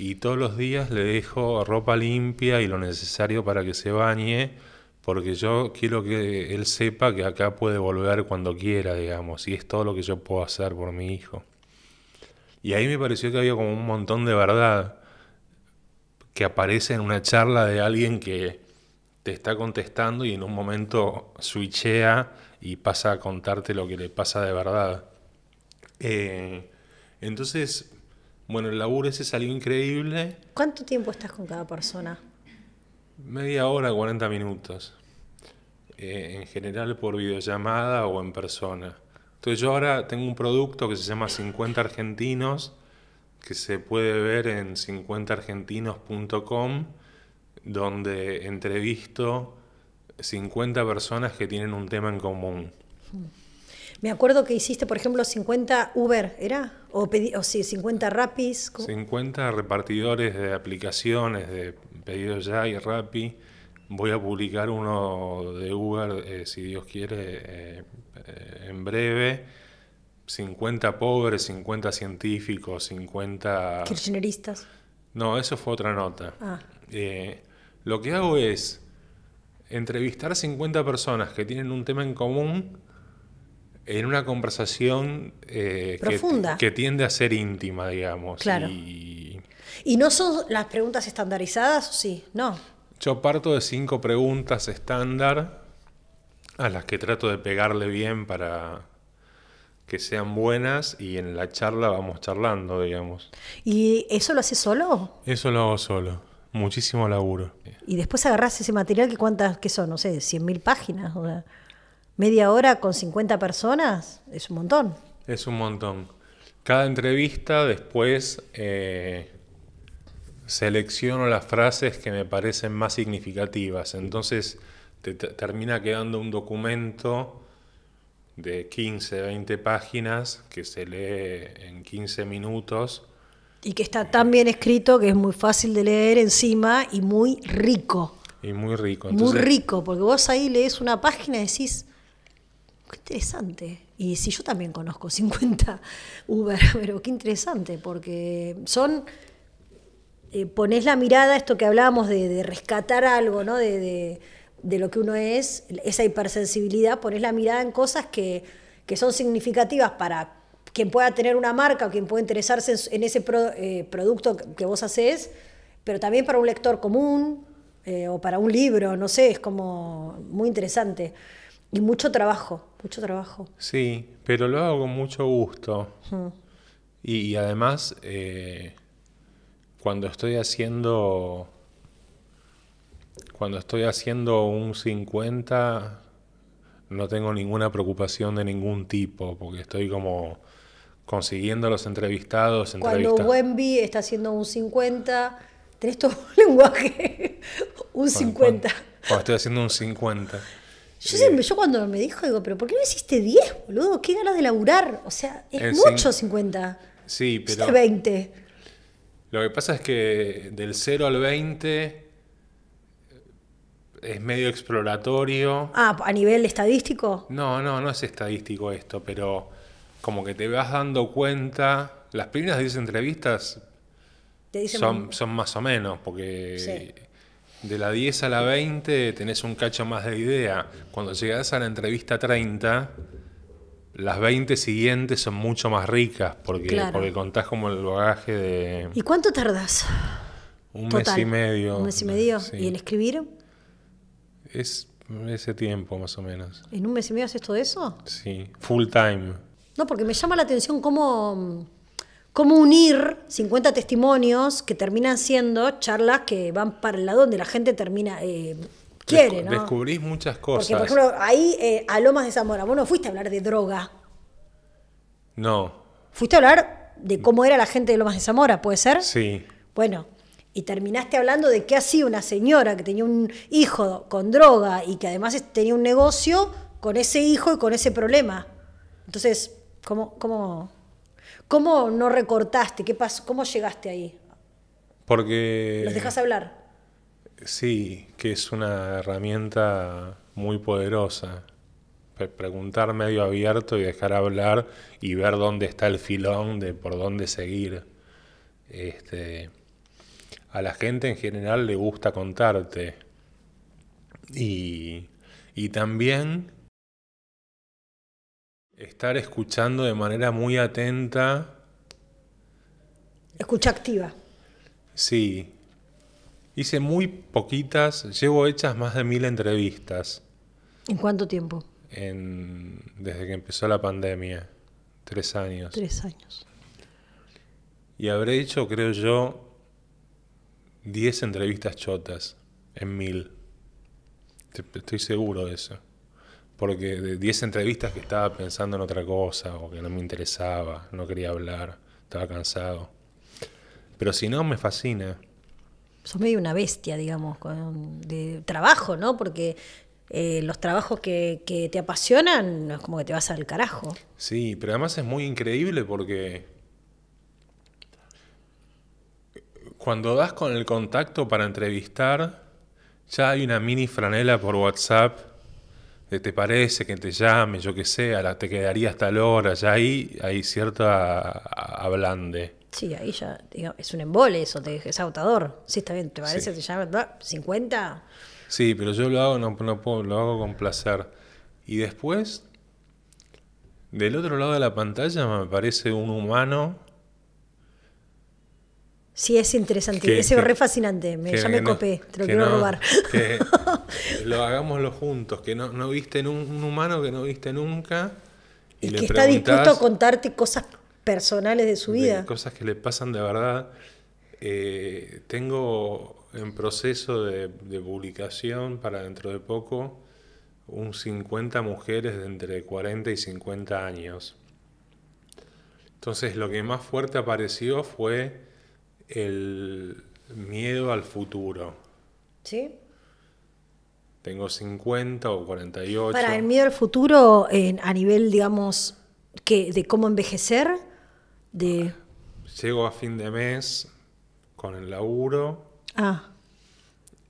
Speaker 2: y todos los días le dejo ropa limpia y lo necesario para que se bañe, porque yo quiero que él sepa que acá puede volver cuando quiera, digamos, y es todo lo que yo puedo hacer por mi hijo. Y ahí me pareció que había como un montón de verdad que aparece en una charla de alguien que te está contestando y en un momento switchea y pasa a contarte lo que le pasa de verdad. Eh, entonces bueno, el laburo ese salió increíble.
Speaker 1: ¿Cuánto tiempo estás con cada persona?
Speaker 2: Media hora, 40 minutos. Eh, en general por videollamada o en persona. Entonces yo ahora tengo un producto que se llama 50 Argentinos, que se puede ver en 50argentinos.com, donde entrevisto 50 personas que tienen un tema en común.
Speaker 1: Mm. Me acuerdo que hiciste, por ejemplo, 50 Uber, ¿era? O, sí, 50 Rapis.
Speaker 2: 50 repartidores de aplicaciones de pedidos ya y Rappi. Voy a publicar uno de Uber, eh, si Dios quiere, eh, en breve. 50 pobres, 50 científicos, 50...
Speaker 1: Kirchneristas.
Speaker 2: No, eso fue otra nota. Ah. Eh, lo que hago es entrevistar 50 personas que tienen un tema en común en una conversación eh, Que, tiende a ser íntima, digamos.
Speaker 1: Y... no son las preguntas estandarizadas? Sí, no.
Speaker 2: Yo parto de cinco preguntas estándar a las que trato de pegarle bien para que sean buenas y en la charla vamos charlando, digamos.
Speaker 1: ¿Y eso lo haces solo?
Speaker 2: Eso lo hago solo. Muchísimo laburo.
Speaker 1: Y después agarras ese material que cuántas, que son, no sé, 100.000 páginas. O sea media hora con 50 personas es un montón.
Speaker 2: Es un montón. Cada entrevista después eh, selecciono las frases que me parecen más significativas. Entonces te termina quedando un documento de 15, 20 páginas que se lee en 15 minutos.
Speaker 1: Y que está tan bien escrito que es muy fácil de leer encima y muy rico.
Speaker 2: Y muy rico. muy rico,
Speaker 1: porque vos ahí lees una página y decís, qué interesante. Y si yo también conozco 50 Uber, pero qué interesante, porque son... Eh, ponés pones la mirada, esto que hablábamos de, rescatar algo, De, lo que uno es, esa hipersensibilidad, pones la mirada en cosas que, son significativas para quien pueda tener una marca o quien pueda interesarse en, ese eh, producto que vos haces, pero también para un lector común eh, o para un libro, no sé, es como muy interesante. Y mucho trabajo, mucho trabajo.
Speaker 2: Sí, pero lo hago con mucho gusto. Y, además, eh, cuando estoy haciendo. Cuando estoy haciendo un 50, no tengo ninguna preocupación de ningún tipo, porque estoy como consiguiendo los entrevistados. Cuando
Speaker 1: Wemby está haciendo un 50, tenés todo un lenguaje, un 50.
Speaker 2: Cuando, estoy haciendo un 50. Yo siempre,
Speaker 1: eh. yo cuando me dijo, digo, pero ¿por qué no hiciste 10, boludo? ¿Qué ganas de laburar? O sea, es eh, mucho 50.
Speaker 2: Sí, pero... 20. Lo que pasa es que del 0 al 20 eh, es medio exploratorio.
Speaker 1: Ah, a nivel estadístico.
Speaker 2: No, no, no es estadístico esto, pero como que te vas dando cuenta, las primeras 10 entrevistas son, son, más o menos, porque de la 10 a la 20 tenés un cacho más de idea. Cuando llegás a la entrevista 30, las 20 siguientes son mucho más ricas porque, porque contás como el bagaje de... ¿Y
Speaker 1: cuánto tardás?
Speaker 2: Un mes y medio. Un mes y medio. ¿Y en escribir? Es ese tiempo más o menos.
Speaker 1: ¿En un mes y medio haces todo eso?
Speaker 2: Sí, full time.
Speaker 1: No, porque me llama la atención cómo cómo unir 50 testimonios que terminan siendo charlas que van para el lado donde la gente termina... Eh, quiere, ¿no? Descubrís
Speaker 2: muchas cosas. Porque, por
Speaker 1: ejemplo, ahí eh, a Lomas de Zamora, vos no fuiste a hablar de droga. No. Fuiste a hablar de cómo era la gente de Lomas de Zamora, ¿puede ser? Sí. Bueno, y terminaste hablando de qué ha sido una señora que tenía un hijo con droga y que además tenía un negocio con ese hijo y con ese problema. Entonces, ¿cómo, cómo, ¿Cómo no recortaste? ¿Qué pasó? ¿Cómo llegaste ahí?
Speaker 2: Porque... ¿Los dejas hablar? Sí, que es una herramienta muy poderosa. Preguntar medio abierto y dejar hablar y ver dónde está el filón de por dónde seguir. Este, a la gente en general le gusta contarte. Y, y también Estar escuchando de manera muy atenta.
Speaker 1: Escucha activa.
Speaker 2: Sí. Hice muy poquitas, llevo hechas más de mil entrevistas.
Speaker 1: ¿En cuánto tiempo?
Speaker 2: desde que empezó la pandemia. Tres años. Tres años. Y habré hecho, creo yo, diez entrevistas chotas en mil. Estoy seguro de eso porque de 10 entrevistas que estaba pensando en otra cosa o que no me interesaba, no quería hablar, estaba cansado. Pero si no, me fascina.
Speaker 1: Sos medio una bestia, digamos, de trabajo, ¿no? Porque eh, los trabajos que, que, te apasionan es como que te vas al carajo.
Speaker 2: Sí, pero además es muy increíble porque cuando das con el contacto para entrevistar, ya hay una mini franela por WhatsApp eh, te parece que te llame, yo qué sé, te la, te quedaría hora, ya ahí hay cierta ablande.
Speaker 1: Sí, ahí ya es un embole eso, te, es agotador. Sí, está bien, te parece, sí. te 50.
Speaker 2: Sí, pero yo lo hago, no, lo hago con placer. Y después, del otro lado de la pantalla me parece un humano
Speaker 1: Sí, es interesante, es re fascinante, ya me copé, te lo quiero robar. Que
Speaker 2: lo hagámoslo juntos, que no, viste un, humano que no viste nunca. Y, que está dispuesto a
Speaker 1: contarte cosas personales de su vida.
Speaker 2: cosas que le pasan de verdad. Eh, tengo en proceso de, de, publicación para dentro de poco un 50 mujeres de entre 40 y 50 años. Entonces lo que más fuerte apareció fue el miedo al futuro. ¿Sí? Tengo 50 o 48. Para el
Speaker 1: miedo al futuro a nivel, digamos, que de cómo envejecer, de...
Speaker 2: Llego a fin de mes con el laburo. Ah.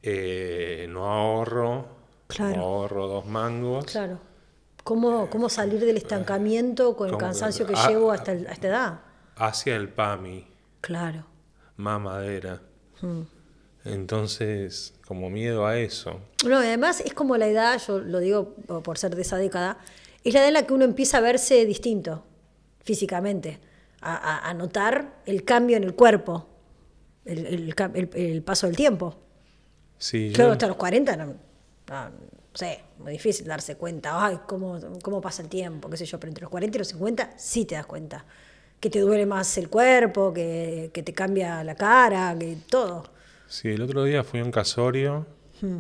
Speaker 2: Eh, no ahorro. Claro. No ahorro dos mangos. Claro.
Speaker 1: ¿Cómo, eh, cómo salir del estancamiento con el cansancio que ah, llevo hasta, esta edad?
Speaker 2: Hacia el PAMI. Claro mamadera. madera. Hmm. Entonces, como miedo a eso.
Speaker 1: No, además es como la edad, yo lo digo por ser de esa década, es la edad en la que uno empieza a verse distinto físicamente, a, notar el cambio en el cuerpo, el, paso del tiempo.
Speaker 2: Sí, claro, hasta los
Speaker 1: 40 no, sé, muy difícil darse cuenta, ay, cómo, cómo pasa el tiempo, qué sé yo, pero entre los 40 y los 50 sí te das cuenta que te duele más el cuerpo, que, te cambia la cara, que todo.
Speaker 2: Sí, el otro día fui a un casorio, hmm.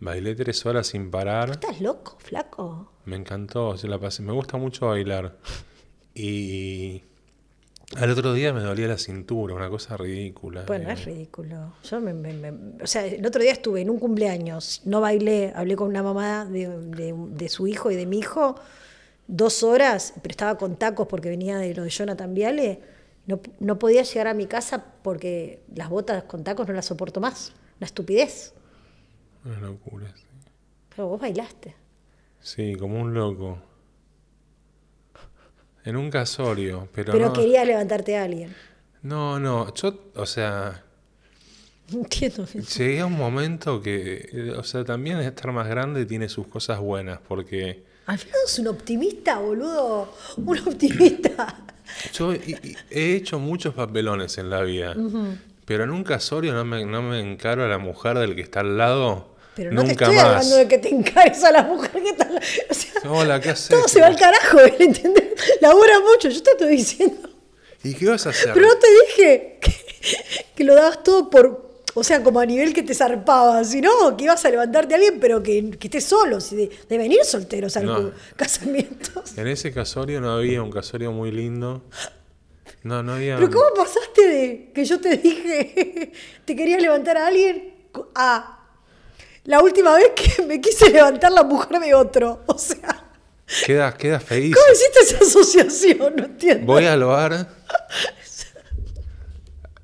Speaker 2: bailé tres horas sin parar.
Speaker 1: ¿Estás loco, flaco?
Speaker 2: Me encantó, se la pasé. Me gusta mucho bailar. Y al otro día me dolía la cintura, una cosa ridícula. Bueno,
Speaker 1: eh, es ridículo. Yo o sea, el otro día estuve en un cumpleaños, no bailé, hablé con una mamá de su hijo y de mi hijo dos horas, pero estaba con tacos porque venía de lo de Jonathan Viale, no, podía llegar a mi casa porque las botas con tacos no las soporto más. Una estupidez.
Speaker 2: Una locura, sí.
Speaker 1: Pero vos bailaste.
Speaker 2: Sí, como un loco. En un casorio, pero. Pero quería
Speaker 1: levantarte a alguien.
Speaker 2: No, no, yo, o sea.
Speaker 1: entiendo.
Speaker 2: Llegué a un momento que, o sea, también estar más grande tiene sus cosas buenas, porque
Speaker 1: Alfredo es un optimista, boludo. Un optimista.
Speaker 2: Yo he hecho muchos papelones en la vida. Pero nunca Soria no me, no me encaro a la mujer del que está al lado. Pero no te estoy hablando de
Speaker 1: que te encares a la mujer que está. O sea,
Speaker 2: Hola, ¿qué haces? Todo se
Speaker 1: va al carajo, ¿entendés? Labura mucho, yo te estoy diciendo.
Speaker 2: ¿Y qué vas a hacer? Pero no
Speaker 1: te dije que, que lo dabas todo por, o sea, como a nivel que te zarpabas, ¿no? que ibas a levantarte a alguien, pero que, que estés solo, de, venir solteros a los casamientos.
Speaker 2: En ese casorio no había un casorio muy lindo. No, no había. Pero
Speaker 1: ¿cómo pasaste de que yo te dije te querías levantar a alguien a la última vez que me quise levantar la mujer de otro? O sea.
Speaker 2: Quedas queda feliz. ¿Cómo hiciste
Speaker 1: esa asociación? No entiendo.
Speaker 2: Voy a bar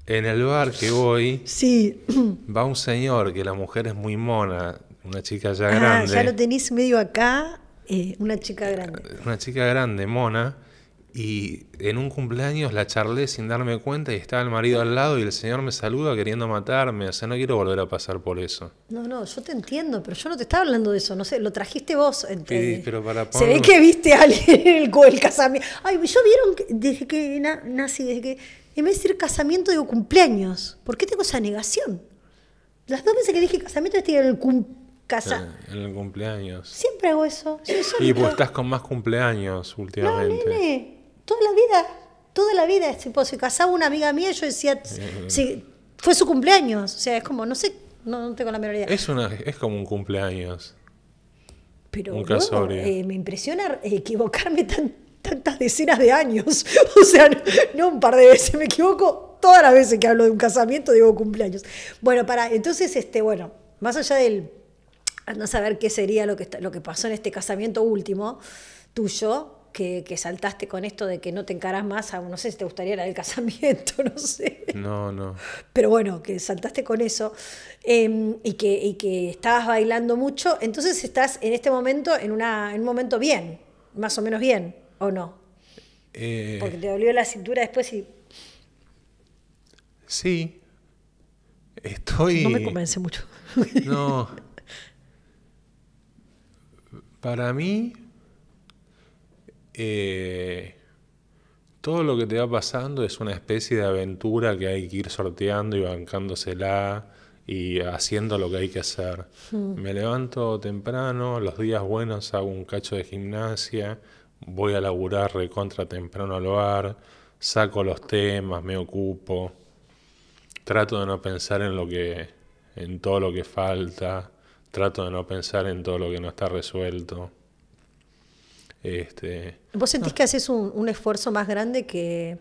Speaker 2: en el bar que voy, va un señor que la mujer es muy mona, una chica ya ah, grande. Ya lo
Speaker 1: tenés medio acá, eh, una chica grande.
Speaker 2: Una chica grande, mona, y en un cumpleaños la charlé sin darme cuenta y estaba el marido al lado y el señor me saluda queriendo matarme, o sea, no quiero volver a pasar por eso.
Speaker 1: No, no, yo te entiendo, pero yo no te estaba hablando de eso, no sé, lo trajiste vos. Sí,
Speaker 2: pero para poner. Se ve que
Speaker 1: viste a alguien el, el casamiento. Ay, yo vieron que desde que nací, desde que en vez de decir casamiento, digo cumpleaños. ¿Por qué tengo esa negación? Las dos veces que dije casamiento, estoy en el cumpleaños. Casa.
Speaker 2: En el cumpleaños.
Speaker 1: Siempre hago eso. y vos estás
Speaker 2: con más cumpleaños últimamente. No,
Speaker 1: nene. Toda la vida. Toda la vida. Tipo, casaba una amiga mía, yo decía, fue su cumpleaños. O sea, es como, no sé, no, tengo la menor idea. Es,
Speaker 2: una, es como un cumpleaños.
Speaker 1: Pero un eh, me impresiona equivocarme tanto tantas decenas de años. O sea, no, un par de veces, me equivoco todas las veces que hablo de un casamiento, digo cumpleaños. Bueno, para, entonces, este, bueno, más allá del no saber qué sería lo que, lo que pasó en este casamiento último tuyo, que, que, saltaste con esto de que no te encarás más a, no sé si te gustaría la del casamiento, no sé.
Speaker 2: No, no.
Speaker 1: Pero bueno, que saltaste con eso em, y, que, y que estabas bailando mucho, entonces estás en este momento, en, una, en un momento bien, más o menos bien. ¿O no? Eh, Porque te dolió la cintura después y...
Speaker 2: Sí. Estoy... No me convence
Speaker 1: mucho. No.
Speaker 2: Para mí, eh, todo lo que te va pasando es una especie de aventura que hay que ir sorteando y bancándosela y haciendo lo que hay que hacer. Mm. Me levanto temprano, los días buenos hago un cacho de gimnasia, voy a laburar recontra temprano al hogar, saco los temas, me ocupo, trato de no pensar en lo que, en todo lo que falta, trato de no pensar en todo lo que no está resuelto. Este,
Speaker 1: ¿Vos sentís que haces un, un, esfuerzo más grande que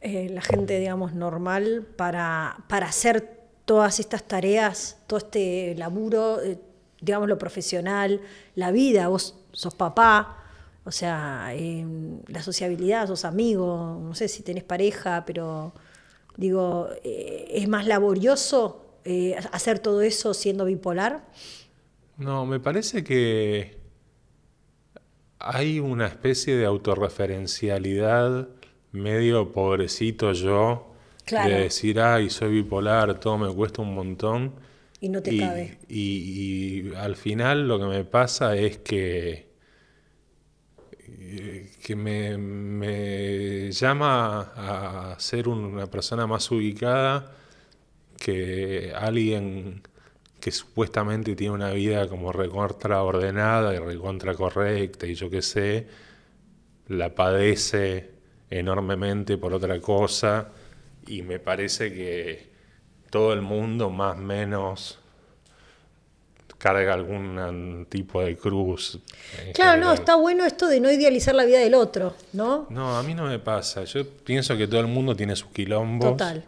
Speaker 1: eh, la gente, digamos, normal para, hacer todas estas tareas, todo este laburo, eh, digamos, lo profesional, la vida? Vos sos papá, o sea, em, la sociabilidad, sos amigos, no sé si tenés pareja, pero digo, eh, ¿es más laborioso eh, hacer todo eso siendo bipolar?
Speaker 2: No, me parece que hay una especie de autorreferencialidad medio pobrecito yo claro. de decir, ay, soy bipolar, todo me cuesta un montón.
Speaker 1: Y no te cabe.
Speaker 2: y al final lo que me pasa es que que me, llama a ser una persona más ubicada que alguien que supuestamente tiene una vida como recontra ordenada y recontra correcta y yo qué sé, la padece enormemente por otra cosa y me parece que todo el mundo más o menos carga algún tipo de cruz. Eh, claro, no, está
Speaker 1: bueno esto de no idealizar la vida del otro, ¿no?
Speaker 2: No, a mí no me pasa. Yo pienso que todo el mundo tiene sus quilombos. Total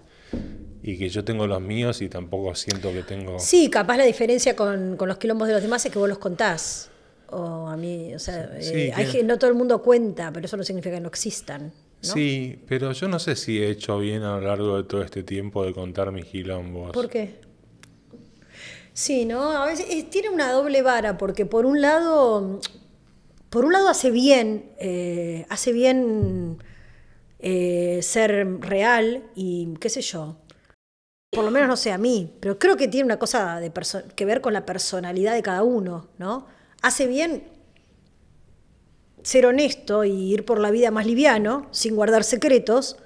Speaker 2: y que yo tengo los míos y tampoco siento que tengo. Sí,
Speaker 1: capaz la diferencia con, los quilombos de los demás es que vos los contás. O a mí, o sea, eh, no todo el mundo cuenta, pero eso no significa que no existan.
Speaker 2: Sí, pero yo no sé si he hecho bien a lo largo de todo este tiempo de contar mis quilombos. ¿Por
Speaker 1: qué? Sí, ¿no? A veces eh, tiene una doble vara, porque por un lado, por un lado hace bien, eh, hace bien eh, ser real y qué sé yo. Por lo menos no sé a mí, pero creo que tiene una cosa de que ver con la personalidad de cada uno, ¿no? Hace bien ser honesto y ir por la vida más liviano, sin guardar secretos,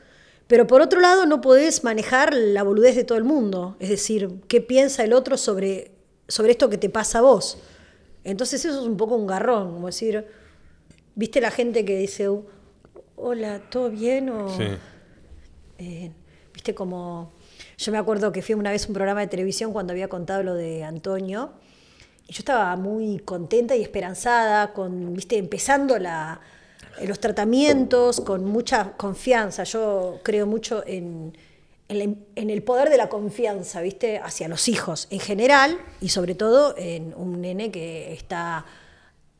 Speaker 1: pero por otro lado, no podés manejar la boludez de todo el mundo. Es decir, qué piensa el otro sobre, sobre esto que te pasa a vos. Entonces eso es un poco un garrón, como decir, viste la gente que dice, uh, hola, ¿todo bien? O, viste como, yo me acuerdo que fui una vez a un programa de televisión cuando había contado lo de Antonio, y yo estaba muy contenta y esperanzada, con, viste, empezando la, eh, los tratamientos con mucha confianza. Yo creo mucho en, el poder de la confianza, ¿viste? Hacia los hijos en general y sobre todo en un nene que está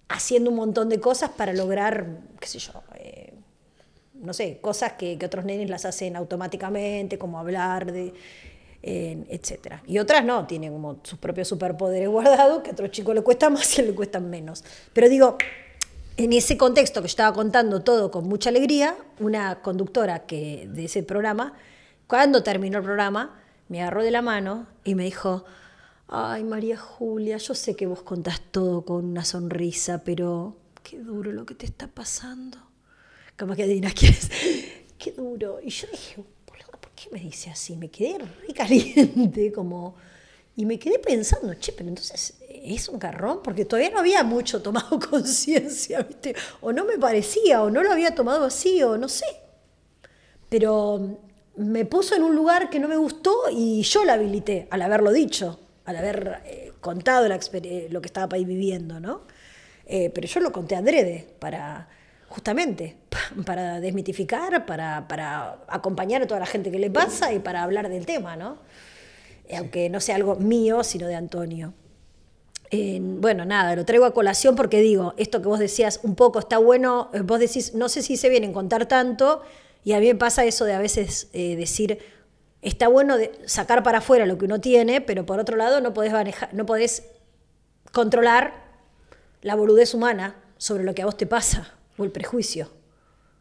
Speaker 1: haciendo un montón de cosas para lograr, qué sé yo, eh, no sé, cosas que, otros nenes las hacen automáticamente, como hablar de... etc. etcétera. Y otras no, tienen como sus propios superpoderes guardados, que a otro chico le cuesta más y él le cuestan menos. Pero digo, en ese contexto que yo estaba contando todo con mucha alegría, una conductora que, de ese programa, cuando terminó el programa, me agarró de la mano y me dijo, ay María Julia, yo sé que vos contás todo con una sonrisa, pero qué duro lo que te está pasando. Como que adivinas quién Qué duro. Y yo dije, ¿por qué me dice así? Me quedé re caliente, como y me quedé pensando, che, pero entonces eh, es un garrón, porque todavía no había mucho tomado conciencia, ¿viste? O no me parecía, o no lo había tomado así, o no sé. Pero mm, me puso en un lugar que no me gustó y yo la habilité al haberlo dicho, al haber eh, contado eh, lo que estaba ahí viviendo, ¿no? pero yo lo conté a para, justamente, para desmitificar, para, para acompañar a toda la gente que le pasa y para hablar del tema, ¿no? aunque no sea algo mío, sino de Antonio. bueno, nada, lo traigo a colación porque digo, esto que vos decías un poco está bueno, eh, vos decís, no sé si se viene en contar tanto, y a mí me pasa eso de a veces eh, decir, está bueno sacar para afuera lo que uno tiene, pero por otro lado no podés, manejar, no podés controlar la boludez humana sobre lo que a vos te pasa, o el prejuicio.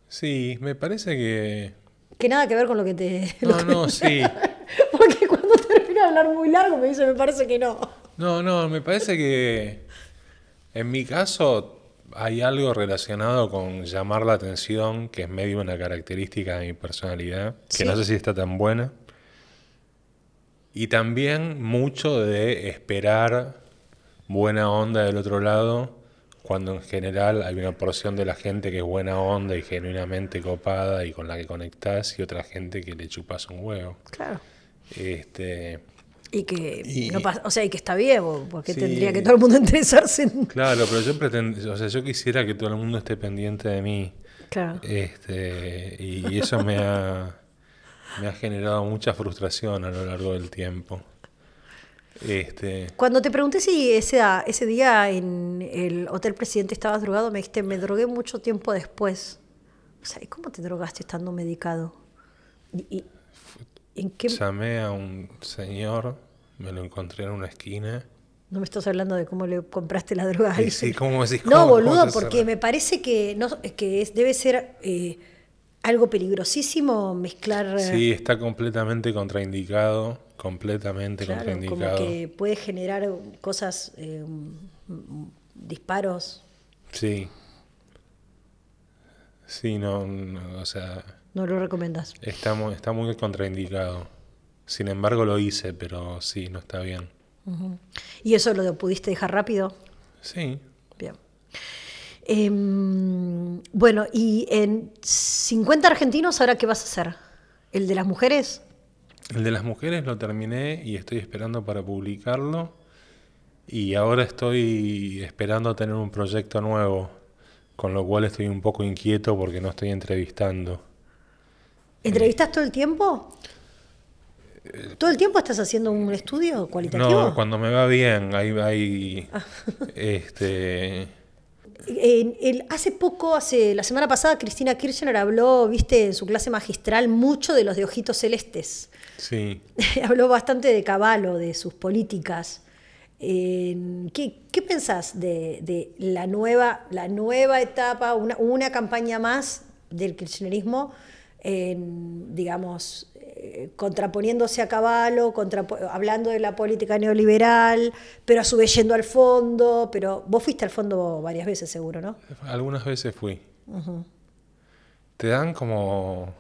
Speaker 2: Sí, me parece que...
Speaker 1: Que nada que ver con lo que te... No, no, sí. porque muy largo? Me dice, me parece que no.
Speaker 2: No, no, me parece que en mi caso hay algo relacionado con llamar la atención, que es medio una característica de mi personalidad, que no sé si está tan buena. Y también mucho de esperar buena onda del otro lado, cuando en general hay una porción de la gente que es buena onda y genuinamente copada y con la que conectás y otra gente que le chupas un huevo. Claro. Este,
Speaker 1: y que, no o sea, y que está viejo, porque tendría que todo el mundo interesarse en...
Speaker 2: Claro, pero yo o sea, yo quisiera que todo el mundo esté pendiente de mí. Claro. Este, y, eso me ha, me ha generado mucha frustración a lo largo del tiempo. Este...
Speaker 1: Cuando te pregunté si ese, ese día en el Hotel Presidente estabas drogado, me dijiste, me drogué mucho tiempo después. O sea, cómo te drogaste estando medicado? y,
Speaker 2: Llamé a un señor, me lo encontré en una esquina.
Speaker 1: No me estás hablando de cómo le compraste la droga. Sí, sí, ¿cómo ¿Cómo, no, boludo, porque me parece que, no, que es, debe ser eh, algo peligrosísimo mezclar. Eh, sí,
Speaker 2: está completamente contraindicado, completamente claro, contraindicado. Como que
Speaker 1: puede generar cosas, eh, disparos.
Speaker 2: Sí. Sí, no o sea,
Speaker 1: no lo recomendas
Speaker 2: Está muy, está muy contraindicado. Sin embargo, lo hice, pero sí, no está bien.
Speaker 1: ¿Y eso lo pudiste dejar rápido? Sí. Bien. Em, bueno, ¿y en 50 argentinos ahora qué vas a hacer? ¿El de las mujeres?
Speaker 2: El de las mujeres lo terminé y estoy esperando para publicarlo. Y ahora estoy esperando tener un proyecto nuevo, con lo cual estoy un poco inquieto porque no estoy entrevistando.
Speaker 1: ¿Entrevistas todo el tiempo? ¿Todo el tiempo estás haciendo un estudio cualitativo? No,
Speaker 2: cuando me va bien, ahí... hay ah. este...
Speaker 1: hace poco, hace la semana pasada, Cristina Kirchner habló, viste, en su clase magistral mucho de los de ojitos celestes. Sí. habló bastante de Caballo, de sus políticas. ¿qué, pensás de, la, nueva, la nueva etapa, una, una campaña más del kirchnerismo? en, digamos, eh, contraponiéndose a caballo, hablando de la política neoliberal, pero a su yendo al fondo, pero vos fuiste al fondo varias veces seguro, ¿no?
Speaker 2: Algunas veces fui. Te dan como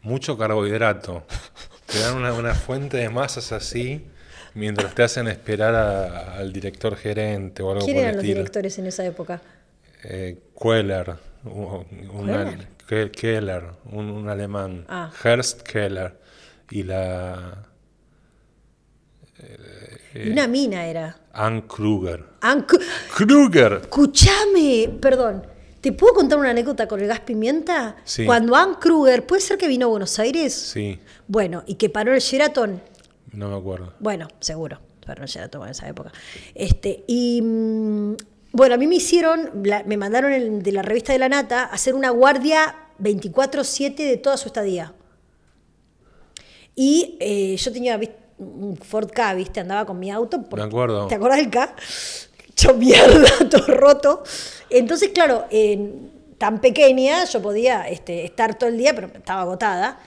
Speaker 2: mucho carbohidrato, te dan una, fuente de masas así mientras te hacen esperar al director gerente o algo por el estilo. los
Speaker 1: directores en esa época?
Speaker 2: Eh, un, un Keller? un, alemán, ah. Herst Keller, y la... Eh, una mina era. Ann Kruger. Ann Kruger.
Speaker 1: escúchame perdón. ¿Te puedo contar una anécdota con el gas pimienta? Cuando Ann Kruger, ¿puede ser que vino a Buenos Aires? Sí. Bueno, y que paró el Sheraton.
Speaker 2: No me acuerdo.
Speaker 1: Bueno, seguro. Paró el Sheraton en esa época. Este, y mm, bueno, a mí me hicieron, me mandaron de la revista de la Nata hacer una guardia 24-7 de toda su estadía. Y eh, yo tenía un Ford K, ¿viste? Andaba con mi auto. Por, acuerdo. ¿Te acuerdas del K? Hecho mierda, todo roto. Entonces, claro, tan pequeña, yo podía este, estar todo el día, pero estaba agotada.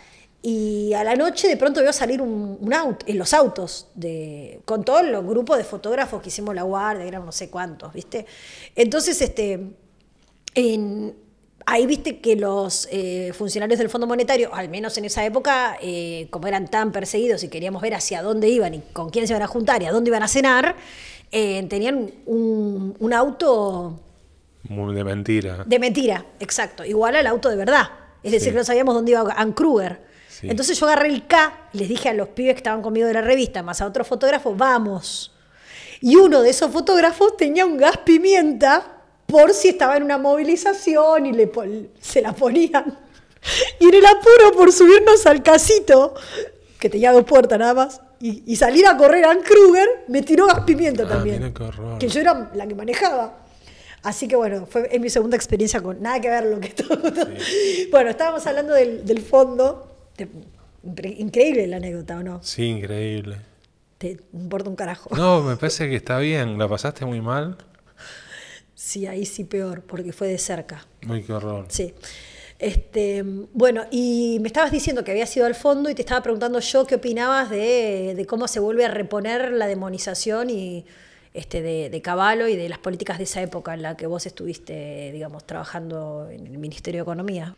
Speaker 1: Y a la noche de pronto veo salir un, auto, en los autos, de, con todos los grupos de fotógrafos que hicimos la guardia, eran no sé cuántos, ¿viste? Entonces, este, ahí viste que los eh, funcionarios del Fondo Monetario, al menos en esa época, eh, como eran tan perseguidos y queríamos ver hacia dónde iban y con quién se iban a juntar y a dónde iban a cenar, eh, tenían un, auto...
Speaker 2: de mentira. De
Speaker 1: mentira, exacto. Igual al auto de verdad. Es decir, no sabíamos dónde iba Ann Kruger. Entonces yo agarré el K y les dije a los pibes que estaban conmigo de la revista, más a otro fotógrafo, vamos. Y uno de esos fotógrafos tenía un gas pimienta por si estaba en una movilización y le se la ponían. Y en el apuro por subirnos al casito, que tenía dos puertas nada más, y, salir a correr a Kruger, me tiró gas pimienta ah, también. Que yo era la que manejaba. Así que bueno, fue en mi segunda experiencia con nada que ver lo que todo. Bueno, estábamos hablando del, del fondo increíble la anécdota, ¿o no?
Speaker 2: Sí, increíble.
Speaker 1: Te importa un carajo.
Speaker 2: No, me parece que está bien. ¿La pasaste muy mal?
Speaker 1: Sí, ahí sí peor, porque fue de cerca. Muy qué horror. Sí. Este, bueno, y me estabas diciendo que habías ido al fondo y te estaba preguntando yo qué opinabas de, cómo se vuelve a reponer la demonización y este, de, de Caballo y de las políticas de esa época en la que vos estuviste, digamos, trabajando en el Ministerio de Economía.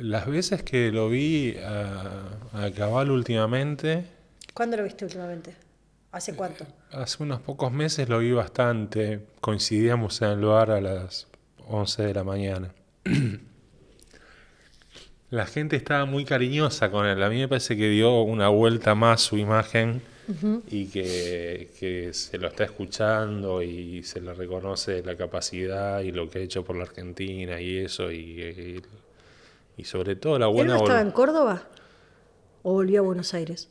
Speaker 2: Las veces que lo vi a, Cabal últimamente.
Speaker 1: ¿Cuándo lo viste últimamente? ¿Hace cuánto? Eh,
Speaker 2: hace unos pocos meses lo vi bastante. Coincidíamos en el lugar a las 11 de la mañana. la gente estaba muy cariñosa con él. A mí me parece que dio una vuelta más su imagen y que, se lo está escuchando y se le reconoce la capacidad y lo que ha hecho por la Argentina y eso y sobre todo la buena. no estaba en
Speaker 1: Córdoba? ¿O volvió a Buenos Aires?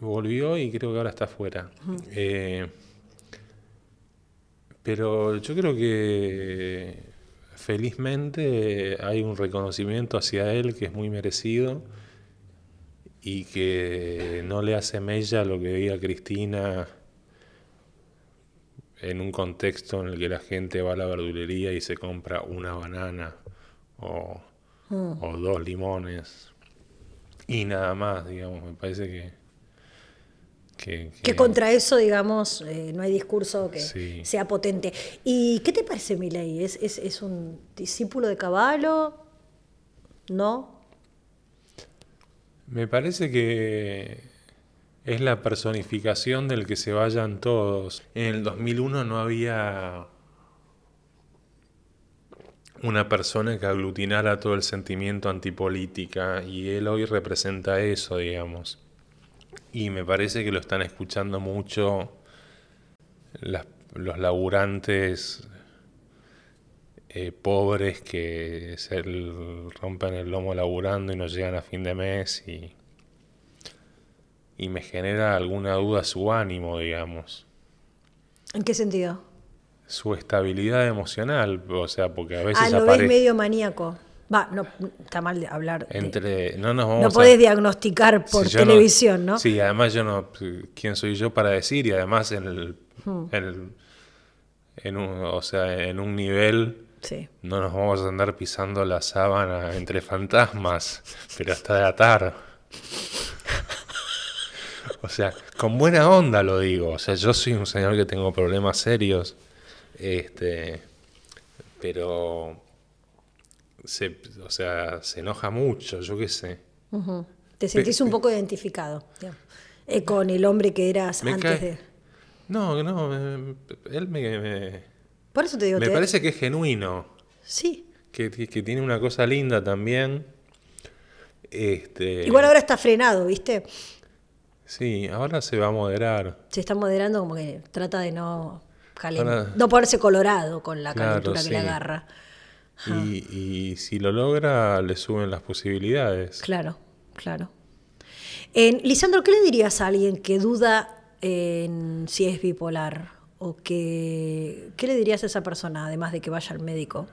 Speaker 2: Volvió y creo que ahora está afuera. Eh, pero yo creo que felizmente hay un reconocimiento hacia él que es muy merecido y que no le hace mella lo que veía Cristina en un contexto en el que la gente va a la verdulería y se compra una banana o o dos limones y nada más, digamos, me parece que... Que, contra
Speaker 1: eso, digamos, eh, no hay discurso que sea potente. ¿Y qué te parece Milei? ¿Es, es, es un discípulo de Caballo? ¿No?
Speaker 2: Me parece que es la personificación del que se vayan todos. En el 2001 no había una persona que aglutinara todo el sentimiento antipolítica y él hoy representa eso, digamos. Y me parece que lo están escuchando mucho los laburantes eh, pobres que se rompen el lomo laburando y no llegan a fin de mes y, y me genera alguna duda su ánimo, digamos.
Speaker 1: ¿En qué sentido?
Speaker 2: su estabilidad emocional, o sea, porque a veces ah, lo medio
Speaker 1: maníaco. Va, no, está mal de hablar.
Speaker 2: Entre, no podés diagnosticar por televisión, no... Sí, además yo no, ¿quién soy yo para decir? Y además en el, hmm. un, o sea, en un nivel sí. no nos vamos a andar pisando la sábana entre fantasmas, pero hasta de atar. O sea, con buena onda lo digo. O sea, yo soy un señor que tengo problemas serios este, pero se, o sea, se enoja mucho, yo qué sé. Te sentís un
Speaker 1: poco identificado eh, con el hombre que eras antes de.
Speaker 2: No, no, él me,
Speaker 1: Por eso te digo. Me parece
Speaker 2: que es genuino. Sí. Que, tiene una cosa linda también. Este... Igual
Speaker 1: ahora está frenado, ¿viste?
Speaker 2: Sí, ahora se va a moderar.
Speaker 1: Se está moderando como que trata de no no ponerse colorado con la calentura que le agarra.
Speaker 2: Y, si lo logra, le suben las posibilidades.
Speaker 1: Claro, claro. En, Lisandro, ¿qué le dirías a alguien que duda en si es bipolar? ¿O qué le dirías a esa persona, además de que vaya al médico?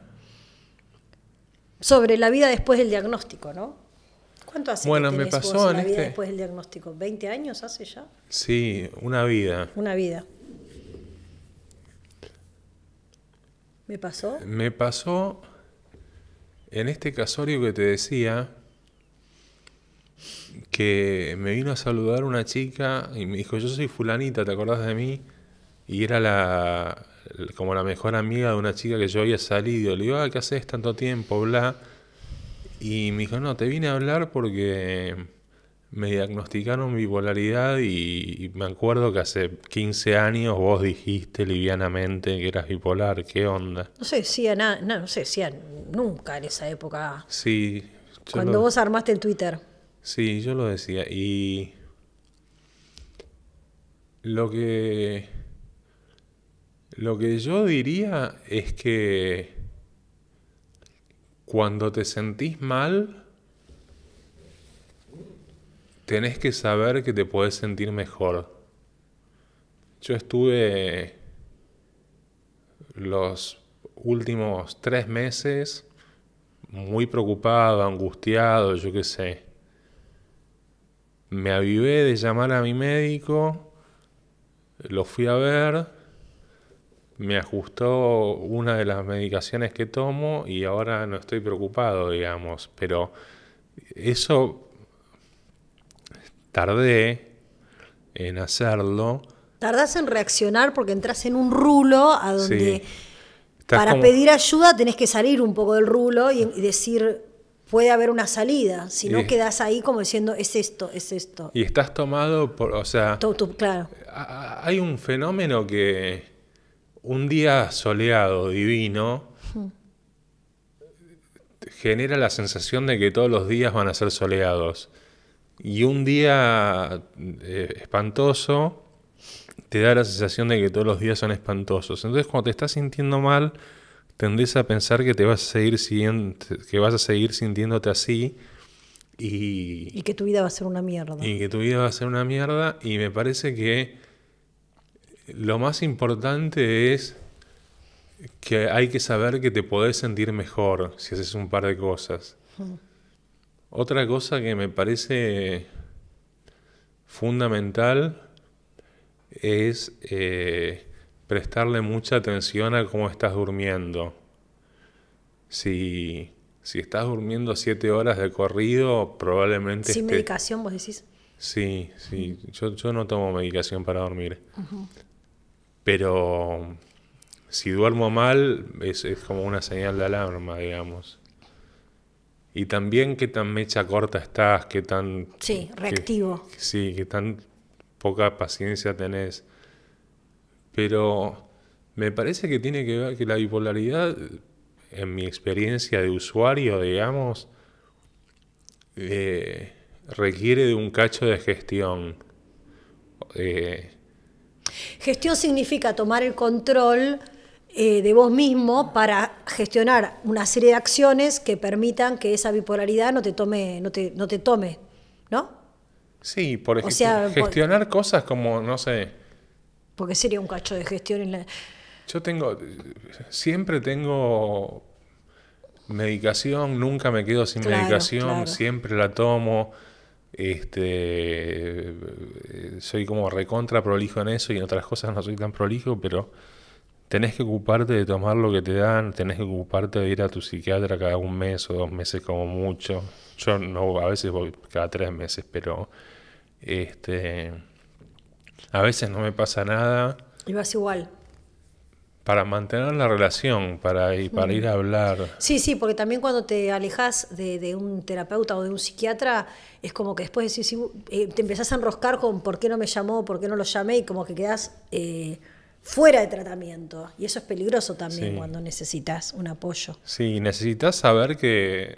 Speaker 1: Sobre la vida después del diagnóstico, ¿no? ¿Cuánto hace bueno, que me pasó la vida este después del diagnóstico? ¿20 años hace ya?
Speaker 2: Sí, una vida.
Speaker 1: Una vida. ¿Me pasó?
Speaker 2: Me pasó en este casorio que te decía que me vino a saludar una chica y me dijo, yo soy fulanita, ¿te acordás de mí? Y era la como la mejor amiga de una chica que yo había salido. Le digo, ah, ¿qué haces tanto tiempo? Bla. Y me dijo, no, te vine a hablar porque me diagnosticaron bipolaridad y, me acuerdo que hace 15 años vos dijiste livianamente que eras bipolar, ¿qué onda?
Speaker 1: No sé, decía no sé, nunca en esa época.
Speaker 2: Sí. Cuando vos
Speaker 1: armaste el Twitter.
Speaker 2: Sí, yo lo decía y lo que lo que yo diría es que cuando te sentís mal tenés que saber que te podés sentir mejor. Yo estuve los últimos tres meses muy preocupado, angustiado, yo qué sé. Me avivé de llamar a mi médico, lo fui a ver, me ajustó una de las medicaciones que tomo y ahora no estoy preocupado, digamos. Pero eso tardé en hacerlo.
Speaker 1: Tardás en reaccionar porque entras en un rulo a donde para pedir ayuda tenés que salir un poco del rulo y, decir puede haber una salida, si no quedas ahí como diciendo es esto, es esto.
Speaker 2: Y estás tomado por, o sea, claro. hay un fenómeno que un día soleado, divino, hmm. genera la sensación de que todos los días van a ser soleados. Y un día eh, espantoso te da la sensación de que todos los días son espantosos. Entonces cuando te estás sintiendo mal, tendés a pensar que te vas a seguir, que vas a seguir sintiéndote así. Y,
Speaker 1: que tu vida va a ser una mierda.
Speaker 2: Y que tu vida va a ser una mierda. Y me parece que lo más importante es que hay que saber que te podés sentir mejor si haces un par de cosas. Otra cosa que me parece fundamental es eh, prestarle mucha atención a cómo estás durmiendo. Si, estás durmiendo siete horas de corrido, probablemente... Sin medicación, vos decís. Sí, sí, yo, no tomo medicación para dormir. Pero si duermo mal, es, es como una señal de alarma, digamos. Y también qué tan mecha corta estás, qué tan... Sí, reactivo. sí, qué tan poca paciencia tenés. Pero me parece que tiene que ver que la bipolaridad, en mi experiencia de usuario, digamos, eh, requiere de un cacho de gestión. Eh,
Speaker 1: gestión significa tomar el control eh, de vos mismo para gestionar una serie de acciones que permitan que esa bipolaridad no te tome, no no te tome, ¿no?
Speaker 2: Sí, por ejemplo, gestionar cosas como, no sé.
Speaker 1: Porque sería un cacho de gestión en la...
Speaker 2: Yo tengo, siempre tengo medicación, nunca me quedo sin medicación, siempre la tomo. Este, soy como recontra prolijo en eso y en otras cosas no soy tan prolijo, pero tenés que ocuparte de tomar lo que te dan, tenés que ocuparte de ir a tu psiquiatra cada un mes o dos meses como mucho. Yo no, a veces voy cada tres meses, pero este, a veces no me pasa nada. Y vas igual. Para mantener la relación, para, ir, para mm. ir a
Speaker 1: hablar. Sí, sí, porque también cuando te alejas de, un terapeuta o de un psiquiatra, es como que después eh, te empezás a enroscar con por qué no me llamó, por qué no lo llamé, y como que quedás eh, fuera de tratamiento. Y eso es peligroso también cuando necesitas un apoyo.
Speaker 2: Sí, necesitas saber que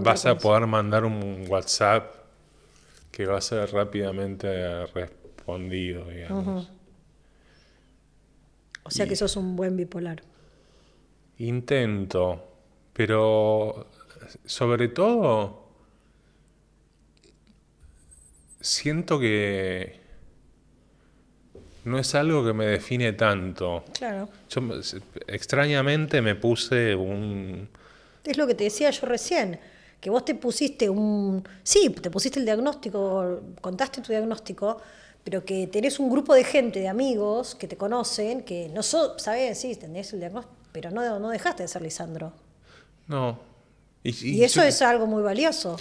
Speaker 2: vas a poder mandar un WhatsApp que va a ser rápidamente respondido, digamos.
Speaker 1: O sea que sos un buen bipolar.
Speaker 2: Intento, pero sobre todo siento que no es algo que me define tanto. Claro. extrañamente me puse un...
Speaker 1: Es lo que te decía yo recién, que vos te pusiste un... Sí, te pusiste el diagnóstico, contaste tu diagnóstico, pero que tenés un grupo de gente, de amigos, que te conocen, que no so, sabés, sí, tenés el diagnóstico, pero no, no dejaste de ser Lisandro.
Speaker 2: No. Y, eso es
Speaker 1: algo muy valioso.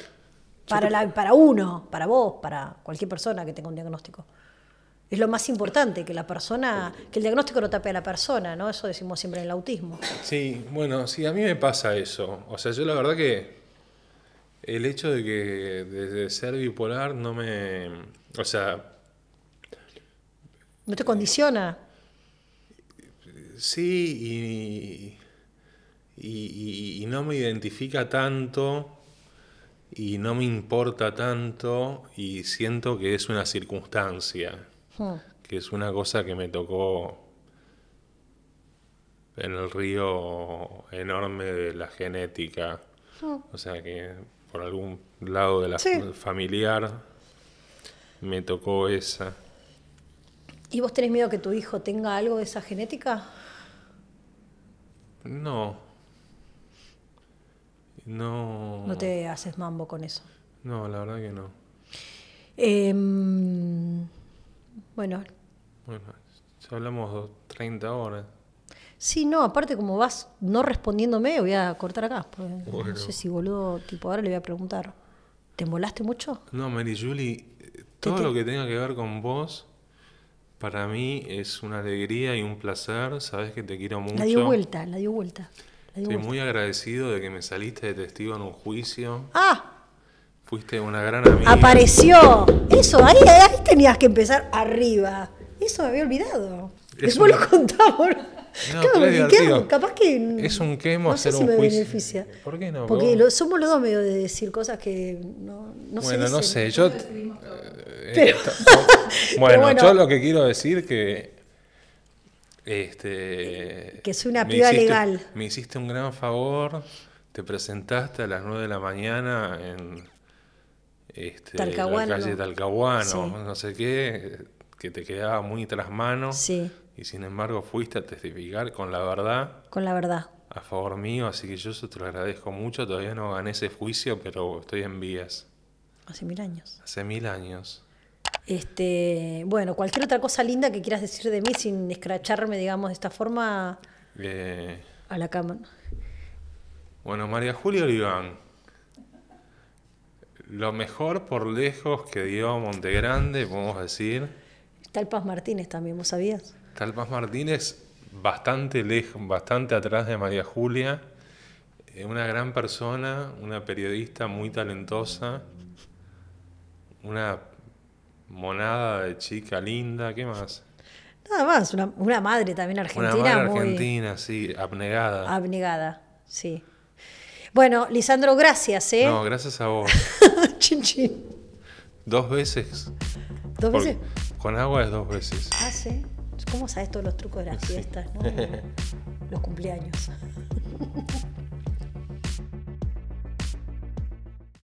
Speaker 1: Para, para uno, para vos, para cualquier persona que tenga un diagnóstico es lo más importante, que la persona, que el diagnóstico no tape a la persona, ¿no? Eso decimos siempre en el autismo.
Speaker 2: Sí, bueno, sí, a mí me pasa eso. O sea, yo la verdad que el hecho de que desde ser bipolar no me. O sea.
Speaker 1: ¿No te condiciona?
Speaker 2: Sí, y no me identifica tanto y no me importa tanto y siento que es una circunstancia. Hmm. Que es una cosa que me tocó en el río enorme de la genética. Hmm. O sea que por algún lado de la familiar me tocó esa.
Speaker 1: ¿Y vos tenés miedo que tu hijo tenga algo de esa genética?
Speaker 2: No. No. No
Speaker 1: te haces mambo con eso.
Speaker 2: No, la verdad que no.
Speaker 1: Eh... Bueno.
Speaker 2: Bueno, ya hablamos 30 horas.
Speaker 1: Sí, no, aparte como vas no respondiéndome, voy a cortar acá. No sé si boludo, tipo, ahora le voy a preguntar. ¿Te molaste mucho?
Speaker 2: No, Mary Julie, eh, todo lo que tenga que ver con vos, para mí es una alegría y un placer. Sabes que te quiero mucho. La dio
Speaker 1: vuelta, la dio vuelta. Estoy muy
Speaker 2: agradecido de que me saliste de testigo en un juicio. ¡Ah! Fuiste una gran
Speaker 1: amiga. Apareció. Eso, ahí, ahí tenías que empezar arriba. Eso me había olvidado. Eso Después lo contamos. No, claro, quedo, capaz que.
Speaker 2: Es un quemo hacer un me juicio.
Speaker 1: beneficia. ¿Por qué no? Porque somos los dos medio de decir cosas que no, no Bueno, no sé. Yo. Eh, bueno, yo lo
Speaker 2: que quiero decir que. Este, que soy una piba legal. Me hiciste un gran favor. Te presentaste a las 9 de la mañana en este, Talcahuano. la calle Talcahuano, no sé qué, eh, que te quedaba muy tras mano. Y sin embargo fuiste a testificar con la verdad. Con la verdad. A favor mío, así que yo te lo agradezco mucho. Todavía no gané ese juicio, pero estoy en vías.
Speaker 1: Hace mil años.
Speaker 2: Hace mil años.
Speaker 1: Este, bueno, cualquier otra cosa linda que quieras decir de mí sin escracharme, digamos, de esta forma
Speaker 2: eh, a la cama. Bueno, María Julia Oliván lo mejor por lejos que dio Montegrande, podemos decir.
Speaker 1: Paz Martínez también, ¿vos sabías?
Speaker 2: Paz Martínez, bastante lejos, bastante atrás de María Julia. Eh, una gran persona, una periodista muy talentosa, una monada de chica linda, ¿qué más?
Speaker 1: Nada más, una, madre también argentina. Una argentina,
Speaker 2: sí, abnegada.
Speaker 1: Abnegada, sí. Bueno, Lisandro, gracias, ¿eh? No,
Speaker 2: gracias a vos.
Speaker 1: chin,
Speaker 2: ¿Dos veces? ¿Dos veces? Con agua es dos veces.
Speaker 1: Ah, ¿Cómo sabes todos los trucos de las fiestas, no? los cumpleaños.